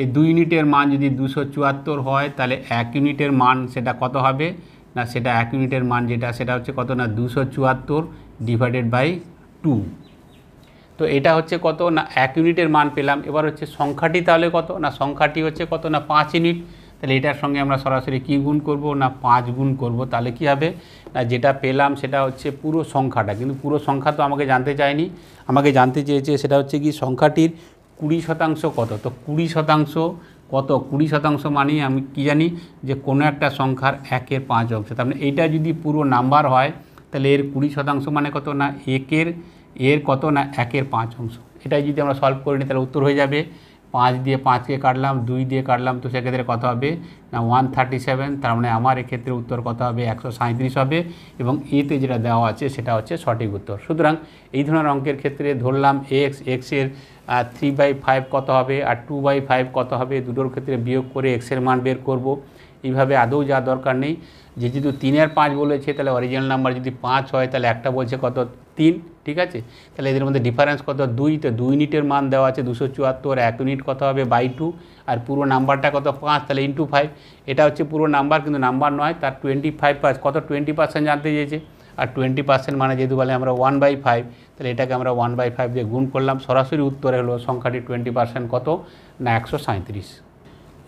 A: এই দুই ইউনিটের মান যদি দুশো চুয়াত্তর হয় তাহলে এক ইউনিটের মান সেটা কত হবে না সেটা এক ইউনিটের মান যেটা সেটা হচ্ছে কত না দুশো চুয়াত্তর ডিভাইডেড বাই টু তো এটা হচ্ছে কত না এক ইউনিটের মান পেলাম এবার হচ্ছে সংখ্যাটি তাহলে কত না সংখ্যাটি হচ্ছে কত না পাঁচ ইউনিট তাহলে এটার সঙ্গে আমরা সরাসরি কি গুণ করব না পাঁচ গুণ করব তাহলে কি হবে না যেটা পেলাম সেটা হচ্ছে পুরো সংখ্যাটা কিন্তু পুরো সংখ্যা তো আমাকে জানতে চায়নি আমাকে জানতে চেয়েছে সেটা হচ্ছে কি সংখ্যাটির কুড়ি শতাংশ কত তো কুড়ি শতাংশ কত কুড়ি শতাংশ মানে আমি কি জানি যে কোনো একটা সংখ্যার একের পাঁচ অংশ তার মানে এইটা যদি পুরো নাম্বার হয় তাহলে এর কুড়ি শতাংশ মানে কত না একের এর কত না একের পাঁচ অংশ এটাই যদি আমরা সলভ করি তাহলে উত্তর হয়ে যাবে পাঁচ দিয়ে পাঁচকে কাটলাম দুই দিয়ে কাটলাম তো সেক্ষেত্রে কত হবে না ওয়ান থার্টি সেভেন তার মানে আমার এক্ষেত্রে উত্তর কত হবে একশো সাঁত্রিশ হবে এবং এতে যেটা দেওয়া আছে সেটা হচ্ছে সঠিক উত্তর সুতরাং এই ধরনের অঙ্কের ক্ষেত্রে ধরলাম এক্স এক্সের থ্রি বাই ফাইভ কত হবে আর টু বাই ফাইভ কত হবে দুটোর ক্ষেত্রে বিয়োগ করে এক্সের মান বের করব এইভাবে আদৌ যা দরকার নেই যে যেহেতু তিনের পাঁচ বলেছে তাহলে অরিজিনাল নাম্বার যদি পাঁচ হয় তাহলে একটা বলছে কত তিন ঠিক আছে তাহলে এদের মধ্যে ডিফারেন্স কত দুই তো দুই ইউনিটের মান দেওয়া আছে দুশো চুয়াত্তর এক ইউনিট কত হবে বাই টু আর পুরো নাম্বারটা কত পাঁচ তাহলে ইন্টু ফাইভ এটা হচ্ছে পুরো নাম্বার কিন্তু নাম্বার নয় তার টোয়েন্টি ফাইভ কত টোয়েন্টি পার্সেন্ট জানতে চেয়েছে আর টোয়েন্টি পার্সেন্ট মানে যেহেতু বলে আমরা ওয়ান বাই ফাইভ তাহলে এটাকে আমরা ওয়ান বাই ফাইভ দিয়ে গুণ করলাম সরাসরি উত্তরে হলো সংখ্যাটি টোয়েন্টি পার্সেন্ট কত না একশো সাঁত্রিশ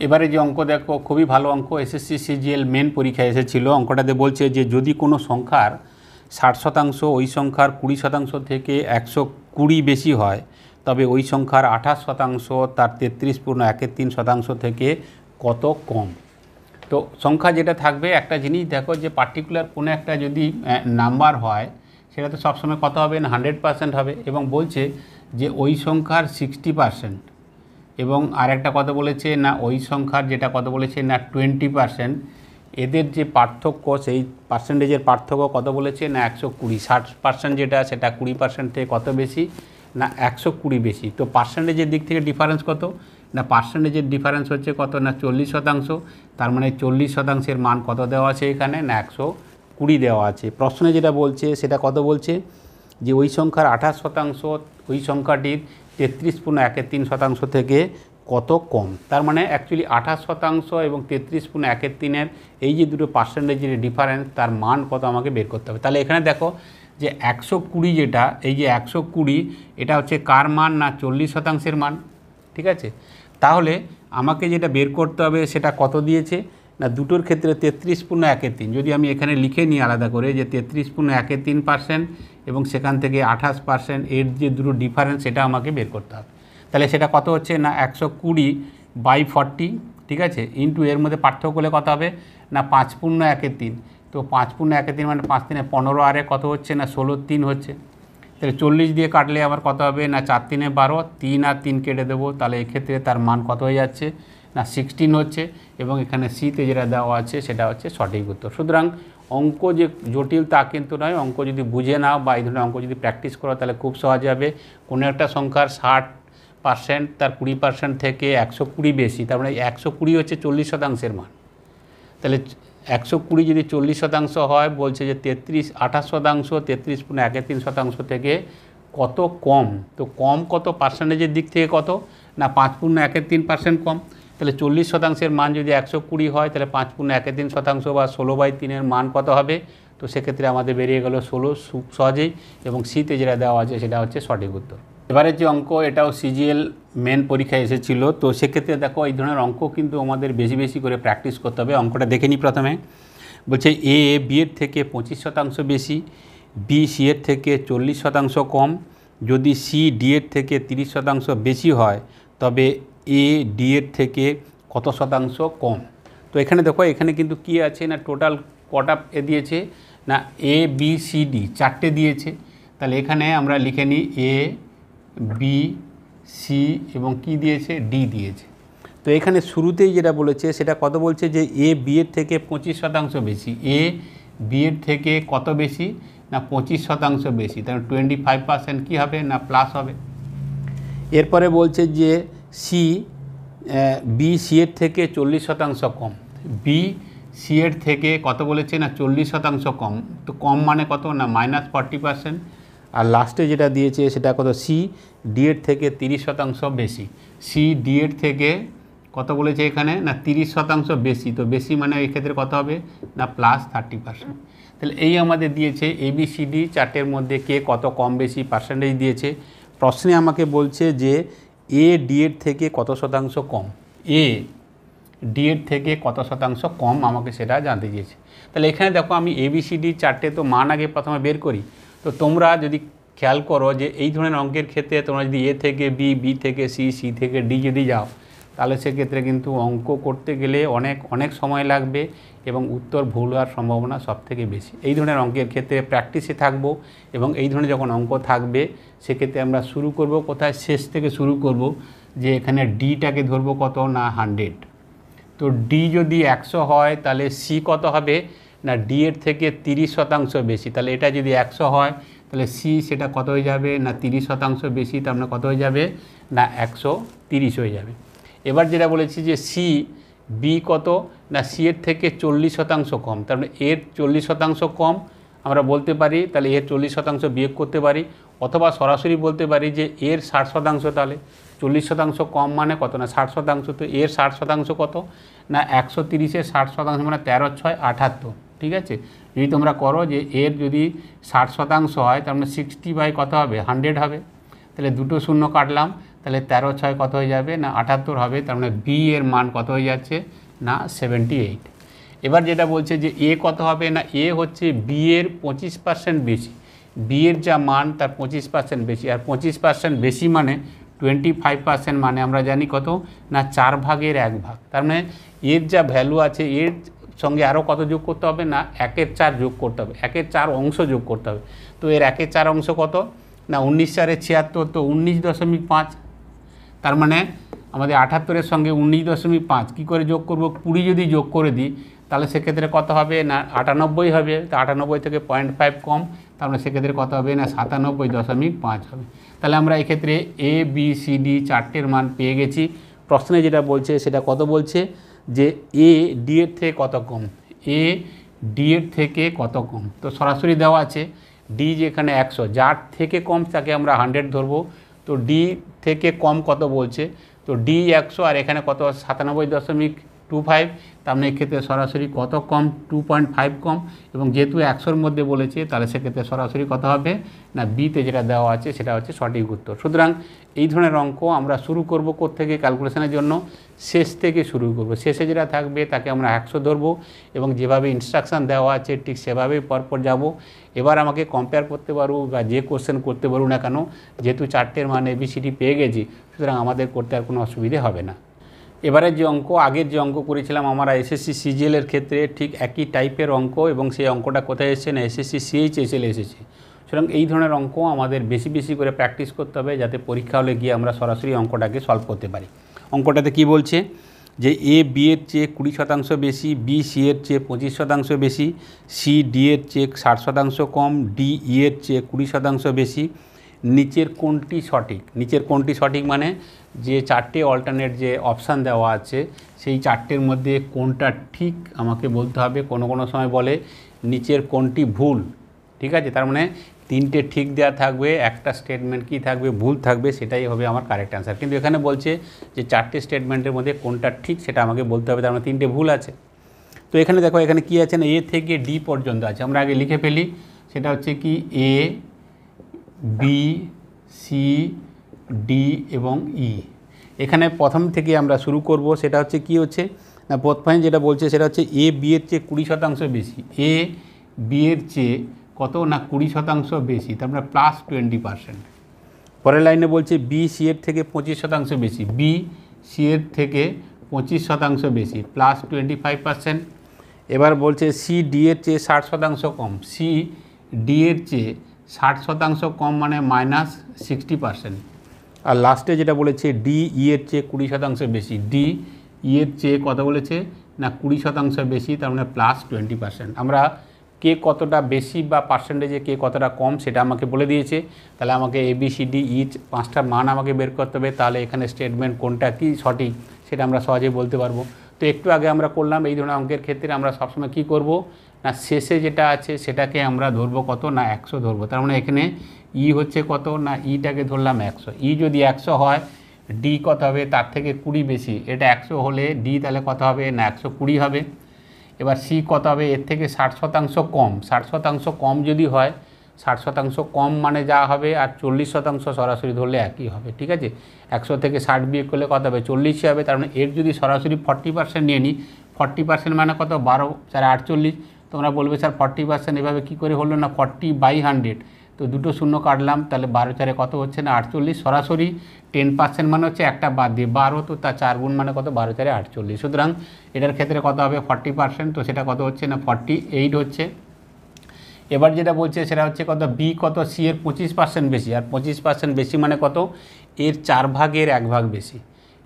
A: এবারে যে অঙ্ক দেখো খুবই ভালো অঙ্ক এসএসসি সিজিএল মেন পরীক্ষায় এসেছিল অঙ্কটাতে বলছে যে যদি কোনো সংখ্যার ষাট শতাংশ ওই সংখ্যার কুড়ি শতাংশ থেকে একশো কুড়ি বেশি হয় তবে ওই সংখ্যার আঠাশ শতাংশ তার তেত্রিশ পূর্ণ একের তিন শতাংশ থেকে কত কম তো সংখ্যা যেটা থাকবে একটা জিনিস দেখো যে পার্টিকুলার কোনো একটা যদি নাম্বার হয় সেটা তো সবসময় কত হবে না হান্ড্রেড পার্সেন্ট হবে এবং বলছে যে ওই সংখ্যার সিক্সটি পার্সেন্ট এবং আর একটা কথা বলেছে না ওই সংখ্যার যেটা কত বলেছে না টোয়েন্টি পার্সেন্ট এদের যে পার্থক্য সেই পার্সেন্টেজের পার্থক্য কত বলেছে না একশো কুড়ি ষাট পার্সেন্ট যেটা সেটা কুড়ি পার্সেন্ট থেকে কত বেশি না একশো কুড়ি বেশি তো পার্সেন্টেজের দিক থেকে ডিফারেন্স কত না পার্সেন্টেজের ডিফারেন্স হচ্ছে কত না চল্লিশ শতাংশ তার মানে চল্লিশ শতাংশের মান কত দেওয়া আছে এখানে না একশো কুড়ি দেওয়া আছে প্রশ্নে যেটা বলছে সেটা কত বলছে যে ওই সংখ্যার আঠাশ শতাংশ ওই সংখ্যাটির তেত্রিশ পূর্ণ একের তিন শতাংশ থেকে কত কম তার মানে অ্যাকচুয়ালি আঠাশ শতাংশ এবং তেত্রিশ পূর্ণ একের তিনের এই যে দুটো পার্সেন্টেজের ডিফারেন্স তার মান কত আমাকে বের করতে হবে তাহলে এখানে দেখো যে একশো কুড়ি যেটা এই যে একশো কুড়ি এটা হচ্ছে কার মান না চল্লিশ শতাংশের মান ঠিক আছে তাহলে আমাকে যেটা বের করতে হবে সেটা কত দিয়েছে না দুটোর ক্ষেত্রে তেত্রিশ পূর্ণ একের তিন যদি আমি এখানে লিখে নিই আলাদা করে যে তেত্রিশ পূর্ণ একের তিন পার্সেন্ট এবং সেখান থেকে আঠাশ পার্সেন্ট এর যে দুটো ডিফারেন্স সেটা আমাকে বের করতে হবে তাহলে সেটা কত হচ্ছে না একশো কুড়ি বাই ফর্টি ঠিক আছে ইন্টু এর মধ্যে পার্থক্য করলে কত হবে না পাঁচ পূর্ণ একে তিন তো পাঁচ পূর্ণ একে তিন মানে পাঁচ তিনে পনেরো আরে কত হচ্ছে না ষোলো তিন হচ্ছে তাহলে চল্লিশ দিয়ে কাটলে আমার কত হবে না চার তিনে বারো তিন আর তিন কেটে দেবো তাহলে এক্ষেত্রে তার মান কত হয়ে যাচ্ছে না সিক্সটিন হচ্ছে এবং এখানে সিতে যেটা দেওয়া আছে সেটা হচ্ছে সঠিক উত্তর সুতরাং অঙ্ক যে জটিল তা কিন্তু নয় অঙ্ক যদি বুঝে নাও বা এই ধরনের অঙ্ক যদি প্র্যাকটিস করো তাহলে খুব সহজ হবে কোনো একটা সংখ্যার ষাট পার্সেন্ট তার কুড়ি পার্সেন্ট থেকে একশো কুড়ি বেশি তার মানে একশো কুড়ি হচ্ছে চল্লিশ শতাংশের মান তাহলে একশো কুড়ি যদি চল্লিশ শতাংশ হয় বলছে যে তেত্রিশ আঠাশ শতাংশ তেত্রিশ পুনে একে তিন শতাংশ থেকে কত কম তো কম কত পার্সেন্টেজের দিক থেকে কত না পাঁচ পূর্ণ একের তিন পার্সেন্ট কম তাহলে চল্লিশ শতাংশের মান যদি একশো কুড়ি হয় তাহলে পাঁচ পূর্ণ একের তিন শতাংশ বা ষোলো বাই তিনের মান কত হবে তো সেক্ষেত্রে আমাদের বেরিয়ে গেল ষোলো সহজেই এবং শীতে যেটা দেওয়া আছে সেটা হচ্ছে সঠিক উত্তর এবারে যে অঙ্ক এটাও সিজিএল মেন পরীক্ষায় এসেছিল তো সেক্ষেত্রে দেখো এই ধরনের অঙ্ক কিন্তু আমাদের বেশি বেশি করে প্র্যাকটিস করতে হবে অঙ্কটা দেখে নিই প্রথমে বলছে এ বি এর থেকে পঁচিশ শতাংশ বেশি বি সি এর থেকে চল্লিশ শতাংশ কম যদি সি ডি এর থেকে তিরিশ শতাংশ বেশি হয় তবে এ ডি এর থেকে কত শতাংশ কম তো এখানে দেখো এখানে কিন্তু কি আছে না টোটাল কটা এ দিয়েছে না এ বি সি ডি চারটে দিয়েছে তাহলে এখানে আমরা লিখে নিই এ বি সি এবং কি দিয়েছে ডি দিয়েছে তো এখানে শুরুতেই যেটা বলেছে সেটা কত বলছে যে এ বি এর থেকে পঁচিশ শতাংশ বেশি এ বি এর থেকে কত বেশি না পঁচিশ শতাংশ বেশি তাহলে টোয়েন্টি ফাইভ পার্সেন্ট কী হবে না প্লাস হবে এরপরে বলছে যে সি বি সি এর থেকে চল্লিশ শতাংশ কম বি সি এর থেকে কত বলেছে না চল্লিশ শতাংশ কম তো কম মানে কত না মাইনাস ফর্টি পার্সেন্ট আর লাস্টে যেটা দিয়েছে সেটা কত সি ডিএড থেকে তিরিশ শতাংশ বেশি সি ডিএড থেকে কত বলেছে এখানে না তিরিশ শতাংশ বেশি তো বেশি মানে এই ক্ষেত্রে কত হবে না প্লাস থার্টি পার্সেন্ট তাহলে এই আমাদের দিয়েছে এবিসিডি চার্টের মধ্যে কে কত কম বেশি পার্সেন্টেজ দিয়েছে প্রশ্নে আমাকে বলছে যে এ ডি এড থেকে কত শতাংশ কম এ ডি এড থেকে কত শতাংশ কম আমাকে সেটা জানতে দিয়েছে তাহলে এখানে দেখো আমি এবিসিডি চারটে তো মান আগে প্রথমে বের করি তো তোমরা যদি খেয়াল করো যে এই ধরনের অঙ্কের ক্ষেত্রে তোমরা যদি এ থেকে বি বি থেকে সি সি থেকে ডি যদি যাও তাহলে সেক্ষেত্রে কিন্তু অঙ্ক করতে গেলে অনেক অনেক সময় লাগবে এবং উত্তর ভুল হওয়ার সম্ভাবনা সবথেকে বেশি এই ধরনের অঙ্কের ক্ষেত্রে প্র্যাকটিসে থাকব এবং এই ধরনের যখন অঙ্ক থাকবে সেক্ষেত্রে আমরা শুরু করব কোথায় শেষ থেকে শুরু করব যে এখানে ডিটাকে ধরবো কত না হান্ড্রেড তো ডি যদি একশো হয় তাহলে সি কত হবে না ডি এর থেকে তিরিশ শতাংশ বেশি তাহলে এটা যদি একশো হয় তাহলে সি সেটা কত হয়ে যাবে না তিরিশ শতাংশ বেশি তার মানে কত হয়ে যাবে না একশো তিরিশ হয়ে যাবে এবার যেটা বলেছি যে সি বি কত না সি এর থেকে চল্লিশ শতাংশ কম তার মানে এর চল্লিশ শতাংশ কম আমরা বলতে পারি তাহলে এর চল্লিশ শতাংশ বিয়োগ করতে পারি অথবা সরাসরি বলতে পারি যে এর ষাট শতাংশ তাহলে চল্লিশ শতাংশ কম মানে কত না ষাট শতাংশ তো এর ষাট শতাংশ কত না একশো তিরিশে ষাট শতাংশ মানে তেরো ছয় আঠাত্তর ঠিক আছে যদি তোমরা করো যে এর যদি ষাট শতাংশ হয় তার মানে সিক্সটি বাই কত হবে হান্ড্রেড হবে তাহলে দুটো শূন্য কাটলাম তাহলে তেরো ছয় কত হয়ে যাবে না আটাত্তর হবে তার মানে বি এর মান কত হয়ে যাচ্ছে না সেভেন্টি এইট এবার যেটা বলছে যে এ কত হবে না এ হচ্ছে বি এর পঁচিশ পার্সেন্ট বেশি বি এর যা মান তার পঁচিশ পার্সেন্ট বেশি আর পঁচিশ পার্সেন্ট বেশি মানে টোয়েন্টি ফাইভ পার্সেন্ট মানে আমরা জানি কত না চার ভাগের এক ভাগ তার মানে এর যা ভ্যালু আছে এর সঙ্গে আরও কত যোগ করতে হবে না একের চার যোগ করতে হবে একের চার অংশ যোগ করতে হবে তো এর একের চার অংশ কত না উনিশ চারে ছিয়াত্তর তো উনিশ দশমিক পাঁচ তার মানে আমাদের আঠাত্তরের সঙ্গে উনিশ দশমিক পাঁচ কী করে যোগ করব কুড়ি যদি যোগ করে দিই তাহলে সেক্ষেত্রে কত হবে না আটানব্বই হবে তো আটানব্বই থেকে পয়েন্ট ফাইভ কম তার মানে সেক্ষেত্রে কত হবে না সাতানব্বই দশমিক পাঁচ হবে তাহলে আমরা এক্ষেত্রে এ বি সি ডি চারটের মান পেয়ে গেছি প্রশ্নে যেটা বলছে সেটা কত বলছে যে এ ডি এর থেকে কত কম এ ডি এর থেকে কত কম তো সরাসরি দেওয়া আছে ডি যেখানে একশো যার থেকে কম তাকে আমরা হান্ড্রেড ধরবো তো ডি থেকে কম কত বলছে তো ডি একশো আর এখানে কত সাতানব্বই দশমিক টু ফাইভ তার মানে এক্ষেত্রে সরাসরি কত কম টু পয়েন্ট ফাইভ কম এবং যেহেতু একশোর মধ্যে বলেছে তাহলে সেক্ষেত্রে সরাসরি কত হবে না বিতে যেটা দেওয়া আছে সেটা হচ্ছে সঠিক উত্তর সুতরাং এই ধরনের অঙ্ক আমরা শুরু করব থেকে ক্যালকুলেশনের জন্য শেষ থেকে শুরু করব শেষে যেটা থাকবে তাকে আমরা একশো ধরব এবং যেভাবে ইনস্ট্রাকশান দেওয়া আছে ঠিক সেভাবেই পরপর যাব এবার আমাকে কম্পেয়ার করতে পারব বা যে কোশ্চেন করতে পারব না কেন যেহেতু চারটের মানে বিসিটি পেয়ে গেছি সুতরাং আমাদের করতে আর কোনো অসুবিধে হবে না এবারের যে অঙ্ক আগের যে অঙ্ক করেছিলাম আমরা এসএসসি সিজিএলের ক্ষেত্রে ঠিক একই টাইপের অঙ্ক এবং সেই অঙ্কটা কোথায় এসেছে না এসএসসি সিএইচ এসে এসেছে সুতরাং এই ধরনের অঙ্ক আমাদের বেশি বেশি করে প্র্যাকটিস করতে হবে যাতে পরীক্ষা হলে গিয়ে আমরা সরাসরি অঙ্কটাকে সলভ করতে পারি অঙ্কটাতে কি বলছে যে এ বি এর চেয়ে কুড়ি শতাংশ বেশি বি সি এর চেয়ে পঁচিশ শতাংশ বেশি সি ডি এর চেয়ে ষাট শতাংশ কম ডি ই e এর চেয়ে কুড়ি শতাংশ বেশি নিচের কোনটি সঠিক নিচের কোনটি সঠিক মানে যে চারটে অল্টারনেট যে অপশান দেওয়া আছে সেই চারটের মধ্যে কোনটা ঠিক আমাকে বলতে হবে কোনো কোনো সময় বলে নিচের কোনটি ভুল ঠিক আছে তার মানে তিনটে ঠিক দেওয়া থাকবে একটা স্টেটমেন্ট কি থাকবে ভুল থাকবে সেটাই হবে আমার কারেক্ট অ্যান্সার কিন্তু এখানে বলছে যে চারটে স্টেটমেন্টের মধ্যে কোনটা ঠিক সেটা আমাকে বলতে হবে তার মানে তিনটে ভুল আছে তো এখানে দেখো এখানে কি আছে না এ থেকে ডি পর্যন্ত আছে আমরা আগে লিখে ফেলি সেটা হচ্ছে কি এ বি সি ডি এবং ই এখানে প্রথম থেকে আমরা শুরু করব সেটা হচ্ছে কি হচ্ছে না প্রথমে যেটা বলছে সেটা হচ্ছে এ বি এর চেয়ে কুড়ি শতাংশ বেশি এ বি এর চেয়ে কত না কুড়ি শতাংশ বেশি তার মানে প্লাস টোয়েন্টি পারসেন্ট পরের লাইনে বলছে বি সি এর থেকে পঁচিশ শতাংশ বেশি বি সি এর থেকে পঁচিশ শতাংশ বেশি প্লাস টোয়েন্টি ফাইভ পারসেন্ট এবার বলছে সি ডি এর চেয়ে ষাট শতাংশ কম সি ডি এর চেয়ে ষাট শতাংশ কম মানে মাইনাস সিক্সটি পারসেন্ট আর লাস্টে যেটা বলেছে ডি ই e এর চেয়ে কুড়ি শতাংশ বেশি ডি ই e এর চেয়ে কত বলেছে না কুড়ি শতাংশ বেশি তার মানে প্লাস টোয়েন্টি পার্সেন্ট আমরা কে কতটা বেশি বা পার্সেন্টেজে কে কতটা কম সেটা আমাকে বলে দিয়েছে তাহলে আমাকে এ ডি ইচ পাঁচটা মান আমাকে বের করতে হবে তাহলে এখানে স্টেটমেন্ট কোনটা কি সঠিক সেটা আমরা সহজেই বলতে পারবো তো একটু আগে আমরা করলাম এই ধরনের অঙ্কের ক্ষেত্রে আমরা সবসময় কি করব না শেষে যেটা আছে সেটাকে আমরা ধরবো কত না একশো ধরবো তার মানে এখানে ই হচ্ছে কত না ইটাকে ধরলাম একশো ই যদি একশো হয় ডি কত হবে তার থেকে কুড়ি বেশি এটা একশো হলে ডি তাহলে কত হবে না একশো কুড়ি হবে এবার সি কত হবে এর থেকে ষাট শতাংশ কম ষাট শতাংশ কম যদি হয় ষাট শতাংশ কম মানে যা হবে আর চল্লিশ শতাংশ সরাসরি ধরলে একই হবে ঠিক আছে একশো থেকে ষাট বিয়ে করলে কত হবে চল্লিশই হবে তার মানে এর যদি সরাসরি ফর্টি পার্সেন্ট নিয়ে নিই ফর্টি পার্সেন্ট মানে কত বারো চার আটচল্লিশ তোমরা বলবে স্যার ফর্টি পার্সেন্ট এভাবে কী করে হলো না ফর্টি বাই হান্ড্রেড তো দুটো শূন্য কাটলাম তাহলে বারো চারে কত হচ্ছে না আটচল্লিশ সরাসরি টেন পার্সেন্ট মানে হচ্ছে একটা বাদ দিয়ে বারো তো তার চার গুণ মানে কত বারো চারে আটচল্লিশ সুতরাং এটার ক্ষেত্রে কত হবে ফর্টি পার্সেন্ট তো সেটা কত হচ্ছে না ফর্টি এইট হচ্ছে এবার যেটা বলছে সেটা হচ্ছে কত বি কত সি এর পঁচিশ পার্সেন্ট বেশি আর পঁচিশ পার্সেন্ট বেশি মানে কত এর চার ভাগের এক ভাগ বেশি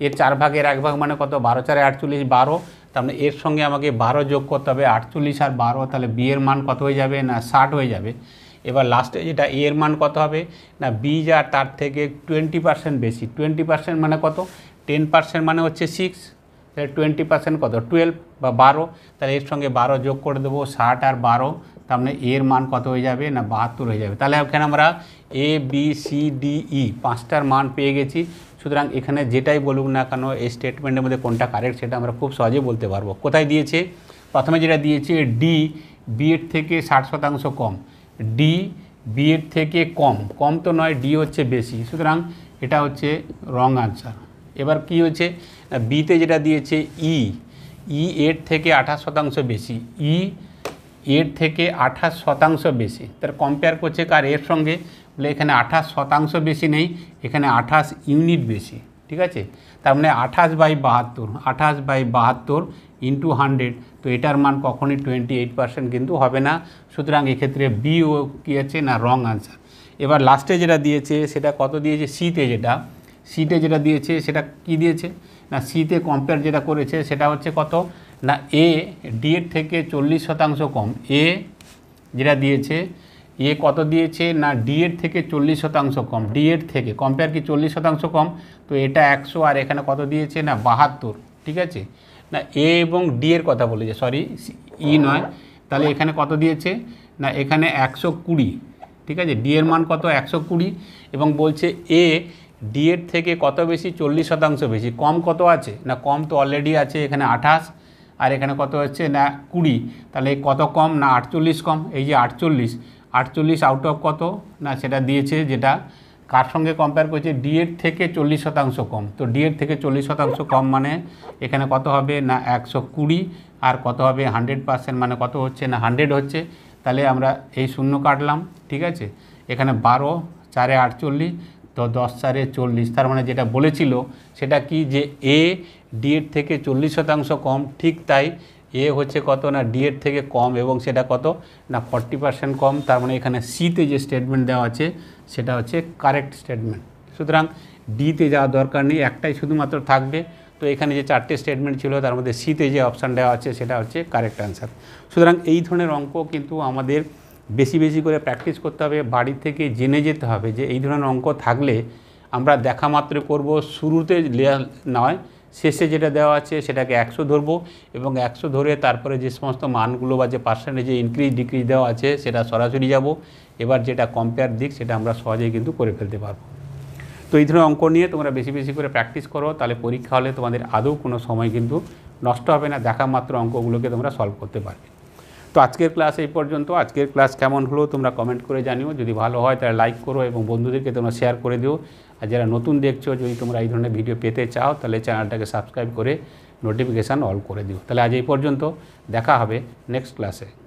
A: এর চার ভাগের এক ভাগ মানে কত বারো চারে আটচল্লিশ বারো তাহলে মানে এর সঙ্গে আমাকে বারো যোগ করতে হবে আটচল্লিশ আর বারো তাহলে বিয়ের মান কত হয়ে যাবে না ষাট হয়ে যাবে এবার লাস্টে যেটা এ এর মান কত হবে না বিজ আর তার থেকে টোয়েন্টি পার্সেন্ট বেশি টোয়েন্টি পার্সেন্ট মানে কত টেন পার্সেন্ট মানে হচ্ছে সিক্স তাহলে টোয়েন্টি পার্সেন্ট কত টুয়েলভ বা বারো তাহলে এর সঙ্গে বারো যোগ করে দেবো ষাট আর বারো তার মানে এর মান কত হয়ে যাবে না বাহাত্তর হয়ে যাবে তাহলে এখানে আমরা A B C D E পাঁচটার মান পেয়ে গেছি সুতরাং এখানে যেটাই বলুক না কেন এই স্টেটমেন্টের মধ্যে কোনটা কারেক্ট সেটা আমরা খুব সহজে বলতে পারবো কোথায় দিয়েছে প্রথমে যেটা দিয়েছে ডি বিয়ের থেকে ষাট শতাংশ কম ডি বি এর থেকে কম কম তো নয় ডি হচ্ছে বেশি সুতরাং এটা হচ্ছে রং আনসার এবার কি হচ্ছে বিতে যেটা দিয়েছে ই e, ই e এর থেকে আঠাশ শতাংশ বেশি ই e এর থেকে আঠাশ শতাংশ বেশি তার কম্পেয়ার করছে কার এর সঙ্গে বলে এখানে আঠাশ শতাংশ বেশি নেই এখানে আঠাশ ইউনিট বেশি ঠিক আছে তার মানে আঠাশ বাই বাহাত্তর আঠাশ বাই বাহাত্তর ইন্টু হান্ড্রেড তো এটার মান কখনই টোয়েন্টি এইট পার্সেন্ট কিন্তু হবে না সুতরাং এক্ষেত্রে বি ও কী আছে না রং আনসার এবার লাস্টে যেটা দিয়েছে সেটা কত দিয়েছে সিতে যেটা সিতে যেটা দিয়েছে সেটা কি দিয়েছে না সিতে কম্পেয়ার যেটা করেছে সেটা হচ্ছে কত না এ ডি এর থেকে চল্লিশ শতাংশ কম এ যেটা দিয়েছে এ কত দিয়েছে না ডিএর থেকে চল্লিশ শতাংশ কম ডিএর থেকে কম্পেয়ার কি চল্লিশ শতাংশ কম তো এটা একশো আর এখানে কত দিয়েছে না বাহাত্তর ঠিক আছে না এ এবং ডি এর কথা বলেছে সরি ই নয় তাহলে এখানে কত দিয়েছে না এখানে একশো কুড়ি ঠিক আছে ডি এর মান কত একশো কুড়ি এবং বলছে এ ডি এর থেকে কত বেশি চল্লিশ শতাংশ বেশি কম কত আছে না কম তো অলরেডি আছে এখানে আঠাশ আর এখানে কত হচ্ছে না কুড়ি তাহলে কত কম না আটচল্লিশ কম এই যে আটচল্লিশ আটচল্লিশ আউট অফ কত না সেটা দিয়েছে যেটা কার সঙ্গে কম্পেয়ার করছে ডিএড থেকে চল্লিশ শতাংশ কম তো ডিএড থেকে চল্লিশ শতাংশ কম মানে এখানে কত হবে না একশো কুড়ি আর কত হবে হান্ড্রেড পার্সেন্ট মানে কত হচ্ছে না হান্ড্রেড হচ্ছে তাহলে আমরা এই শূন্য কাটলাম ঠিক আছে এখানে বারো চারে আটচল্লিশ তো দশ চারে চল্লিশ তার মানে যেটা বলেছিল সেটা কি যে এ ডিএড থেকে চল্লিশ শতাংশ কম ঠিক তাই এ হচ্ছে কত না ডি এর থেকে কম এবং সেটা কত না ফর্টি পার্সেন্ট কম তার মানে এখানে সিতে যে স্টেটমেন্ট দেওয়া আছে সেটা হচ্ছে কারেক্ট স্টেটমেন্ট সুতরাং ডিতে যাওয়ার দরকার নেই একটাই শুধুমাত্র থাকবে তো এখানে যে চারটে স্টেটমেন্ট ছিল তার মধ্যে সিতে যে অপশান দেওয়া আছে সেটা হচ্ছে কারেক্ট অ্যান্সার সুতরাং এই ধরনের অঙ্ক কিন্তু আমাদের বেশি বেশি করে প্র্যাকটিস করতে হবে বাড়ির থেকে জেনে যেতে হবে যে এই ধরনের অঙ্ক থাকলে আমরা দেখা মাত্র করব শুরুতে নয় শেষে যেটা দেওয়া আছে সেটাকে একশো ধরব এবং একশো ধরে তারপরে যে সমস্ত মানগুলো বা যে পার্সেন্টেজে ইনক্রিজ ডিক্রিজ দেওয়া আছে সেটা সরাসরি যাব এবার যেটা কম্পেয়ার দিক সেটা আমরা সহজেই কিন্তু করে ফেলতে পারবো তো এই ধরনের অঙ্ক নিয়ে তোমরা বেশি বেশি করে প্র্যাকটিস করো তাহলে পরীক্ষা হলে তোমাদের আদৌ কোনো সময় কিন্তু নষ্ট হবে না দেখা মাত্র অঙ্কগুলোকে তোমরা সলভ করতে পারবে তো আজকের ক্লাস এই পর্যন্ত আজকের ক্লাস কেমন হলো তোমরা কমেন্ট করে জানিও যদি ভালো হয় তাহলে লাইক করো এবং বন্ধুদেরকে তোমরা শেয়ার করে দিও আর যারা নতুন দেখছো যদি তোমরা এই ধরনের ভিডিও পেতে চাও তাহলে চ্যানেলটাকে সাবস্ক্রাইব করে নোটিফিকেশান অল করে দিও তাহলে আজ এই পর্যন্ত দেখা হবে নেক্সট ক্লাসে